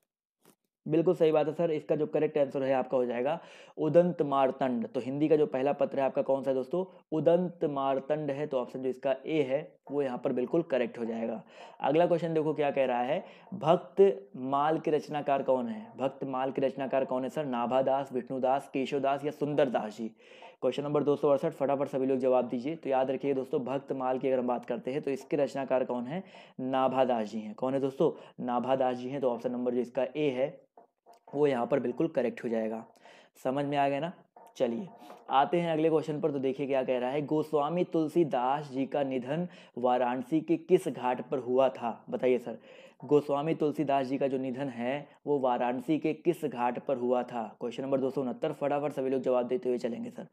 बिल्कुल सही बात है सर इसका जो करेक्ट आंसर है आपका हो जाएगा उदंत मारतंड तो हिंदी का जो पहला पत्र है आपका कौन सा है दोस्तों उदंत मारतंड है तो ऑप्शन जो इसका ए है वो यहाँ पर बिल्कुल करेक्ट हो जाएगा अगला क्वेश्चन देखो क्या कह रहा है भक्त माल के रचनाकार कौन है भक्त माल के रचनाकार कौन है सर नाभादास विष्णुदास केशवदास या सुंदरदास जी क्वेश्चन नंबर दो सौ अड़सठ फटाफट सभी लोग जवाब दीजिए तो याद रखिए दोस्तों भक्त माल की अगर हम बात करते हैं तो इसके रचनाकार कौन है नाभादास जी हैं कौन है दोस्तों नाभादास जी हैं तो ऑप्शन नंबर जो इसका ए है वो यहाँ पर बिल्कुल करेक्ट हो जाएगा समझ में आ गया ना चलिए आते हैं अगले क्वेश्चन पर तो देखिए क्या कह रहा है गोस्वामी तुलसीदास जी का निधन वाराणसी के किस घाट पर हुआ था बताइए सर गोस्वामी तुलसीदास जी का जो निधन है वो वाराणसी के किस घाट पर हुआ था क्वेश्चन नंबर दो सौ उनहत्तर फटाफट सभी लोग जवाब देते हुए चलेंगे सर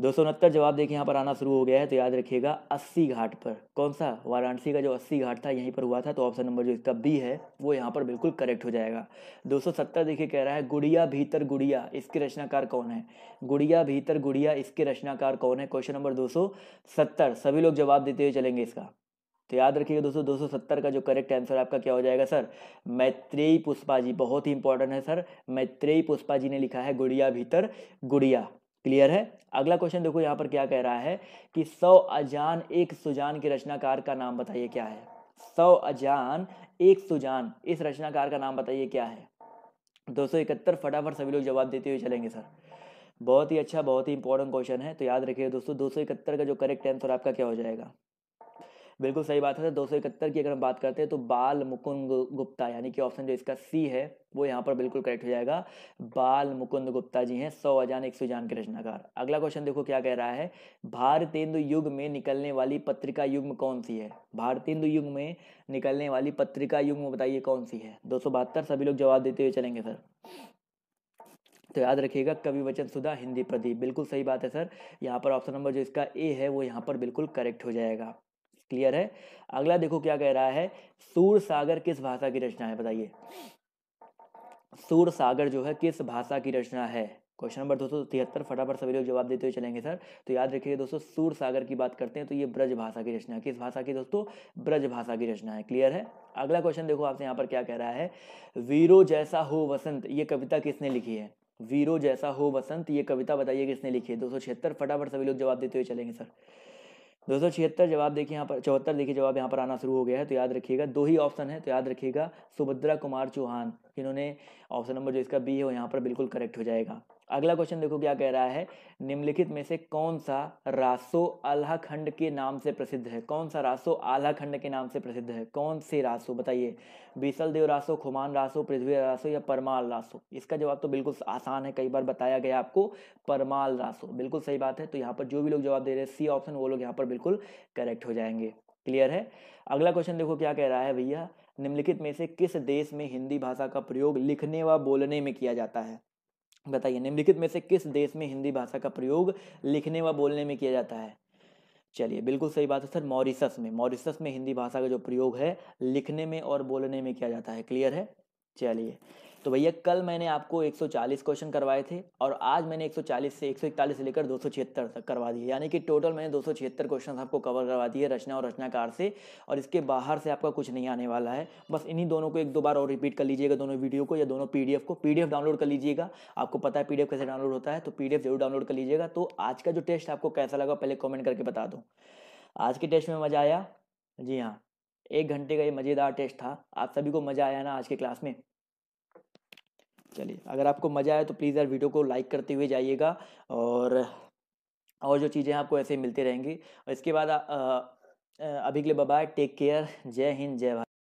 दो सौ उनहत्तर जवाब देखिए यहाँ पर आना शुरू हो गया है तो याद रखिएगा अस्सी घाट पर कौन सा वाराणसी का जो अस्सी घाट था यहीं पर हुआ था तो ऑप्शन नंबर जो इसका बी है वो यहाँ पर बिल्कुल करेक्ट हो जाएगा दो सौ सत्तर देखिए कह रहा है गुड़िया भीतर गुड़िया इसके रचनाकार कौन है गुड़िया भीतर गुड़िया इसके रचनाकार कौन है क्वेश्चन नंबर दो सौ सत्तर सभी लोग जवाब देते हुए चलेंगे इसका तो याद रखिएगा दोस्तों सत्तर का जो करेक्ट आंसर आपका क्या हो जाएगा सर मैत्रेयी पुष्पा जी बहुत ही इंपॉर्टेंट है सर मैत्रेयी पुष्पा जी ने लिखा है गुड़िया भीतर गुड़िया क्लियर है अगला क्वेश्चन देखो यहाँ पर क्या कह रहा है कि सौ अजान एक सुजान के रचनाकार का नाम बताइए क्या है सौ अजान एक सुजान इस रचनाकार का नाम बताइए क्या है दो सौ इकहत्तर फटाफट सभी लोग जवाब देते हुए चलेंगे सर बहुत ही अच्छा बहुत ही इंपॉर्टेंट क्वेश्चन है तो याद रखिए दोस्तों दो सौ इकहत्तर का जो करेक्ट आंसर आपका क्या हो जाएगा बिल्कुल सही बात है दो सौ इकहत्तर की अगर हम बात करते हैं तो बाल मुकुंद गुप्ता यानी कि ऑप्शन जो इसका सी है वो यहाँ पर बिल्कुल करेक्ट हो जाएगा बाल मुकुंद गुप्ता जी हैं सौ अजान एक सौ जान के रचनाकार अगला क्वेश्चन देखो क्या कह रहा है भारतेंदु युग में निकलने वाली पत्रिका युग्म कौन सी है भारतेंदु युग में निकलने वाली पत्रिका युग्म बताइए कौन सी है दो सभी लोग जवाब देते हुए चलेंगे सर तो याद रखिएगा कवि वचन सुधा हिंदी प्रदीप बिल्कुल सही बात है सर यहाँ पर ऑप्शन नंबर जो इसका ए है वो यहाँ पर बिल्कुल करेक्ट हो जाएगा क्लियर है अगला देखो क्या कह रहा है सूर सागर किस भाषा की रचना है बताइए सूर सागर जो है किस भाषा की रचना है क्वेश्चन नंबर दो सौ तिहत्तर फटाफट सभी लोग जवाब देते हुए चलेंगे सर तो याद रखिए दोस्तों सूर सागर की बात करते हैं तो ये ब्रज भाषा की रचना किस भाषा की दोस्तों ब्रज भाषा की रचना है क्लियर है अगला क्वेश्चन देखो आपसे यहाँ पर क्या कह रहा है वीरो जैसा हो वसंत ये कविता किसने लिखी है वीरो जैसा हो वसंत ये कविता बताइए किसने लिखी है दो सौ छिहत्तर फटाफट सभी लोग जवाब देते हुए चलेंगे सर दो सौ छिहत्तर जवाब देखिए यहाँ पर चौहत्तर देखिए जवाब यहाँ पर आना शुरू हो गया है तो याद रखिएगा दो ही ऑप्शन है तो याद रखिएगा सुभद्रा कुमार चौहान इन्होंने ऑप्शन नंबर जो इसका बी है वो यहाँ पर बिल्कुल करेक्ट हो जाएगा अगला क्वेश्चन देखो क्या कह रहा है निम्नलिखित में से कौन सा रासो आल्हा खंड के नाम से प्रसिद्ध है कौन सा रासो आल्हा खंड के नाम से प्रसिद्ध है कौन से रासो बताइए बीसल देव रासो खुमान रासो पृथ्वी रासो या परमाल रासो इसका जवाब तो बिल्कुल आसान है कई बार बताया गया आपको परमाल रासो बिल्कुल सही बात है तो यहाँ पर जो भी लोग जवाब दे रहे हैं सी ऑप्शन वो लोग यहाँ पर बिल्कुल करेक्ट हो जाएंगे क्लियर है अगला क्वेश्चन देखो क्या कह रहा है भैया निम्नलिखित में से किस देश में हिंदी भाषा का प्रयोग लिखने व बोलने में किया जाता है बताइए निम्नलिखित में से किस देश में हिंदी भाषा का प्रयोग लिखने व बोलने में किया जाता है चलिए बिल्कुल सही बात है सर मॉरिसस में मॉरिसस में हिंदी भाषा का जो प्रयोग है लिखने में और बोलने में किया जाता है क्लियर है चलिए तो भैया कल मैंने आपको 140 क्वेश्चन करवाए थे और आज मैंने 140 से 141 से लेकर दो तक करवा दिए यानी कि टोटल मैंने दो क्वेश्चन आपको कवर करवा दिए रचना और रचनाकार से और इसके बाहर से आपका कुछ नहीं आने वाला है बस इन्हीं दोनों को एक दो बार और रिपीट कर लीजिएगा दोनों वीडियो को या दोनों पी को पी डाउनलोड कर लीजिएगा आपको पता है पी कैसे डाउनलोड होता है तो पी जरूर डाउनलोड कर लीजिएगा तो आज का जो टेस्ट आपको कैसा लगा पहले कॉमेंट करके बता दूँ आज के टेस्ट में मज़ा आया जी हाँ एक घंटे का ये मज़ेदार टेस्ट था आप सभी को मज़ा आया ना आज के क्लास में चलिए अगर आपको मज़ा आए तो प्लीज़ यार वीडियो को लाइक करते हुए जाइएगा और और जो चीज़ें आपको ऐसे मिलती रहेंगी और इसके बाद अभी के लिए बाय टेक केयर जय हिंद जय भारत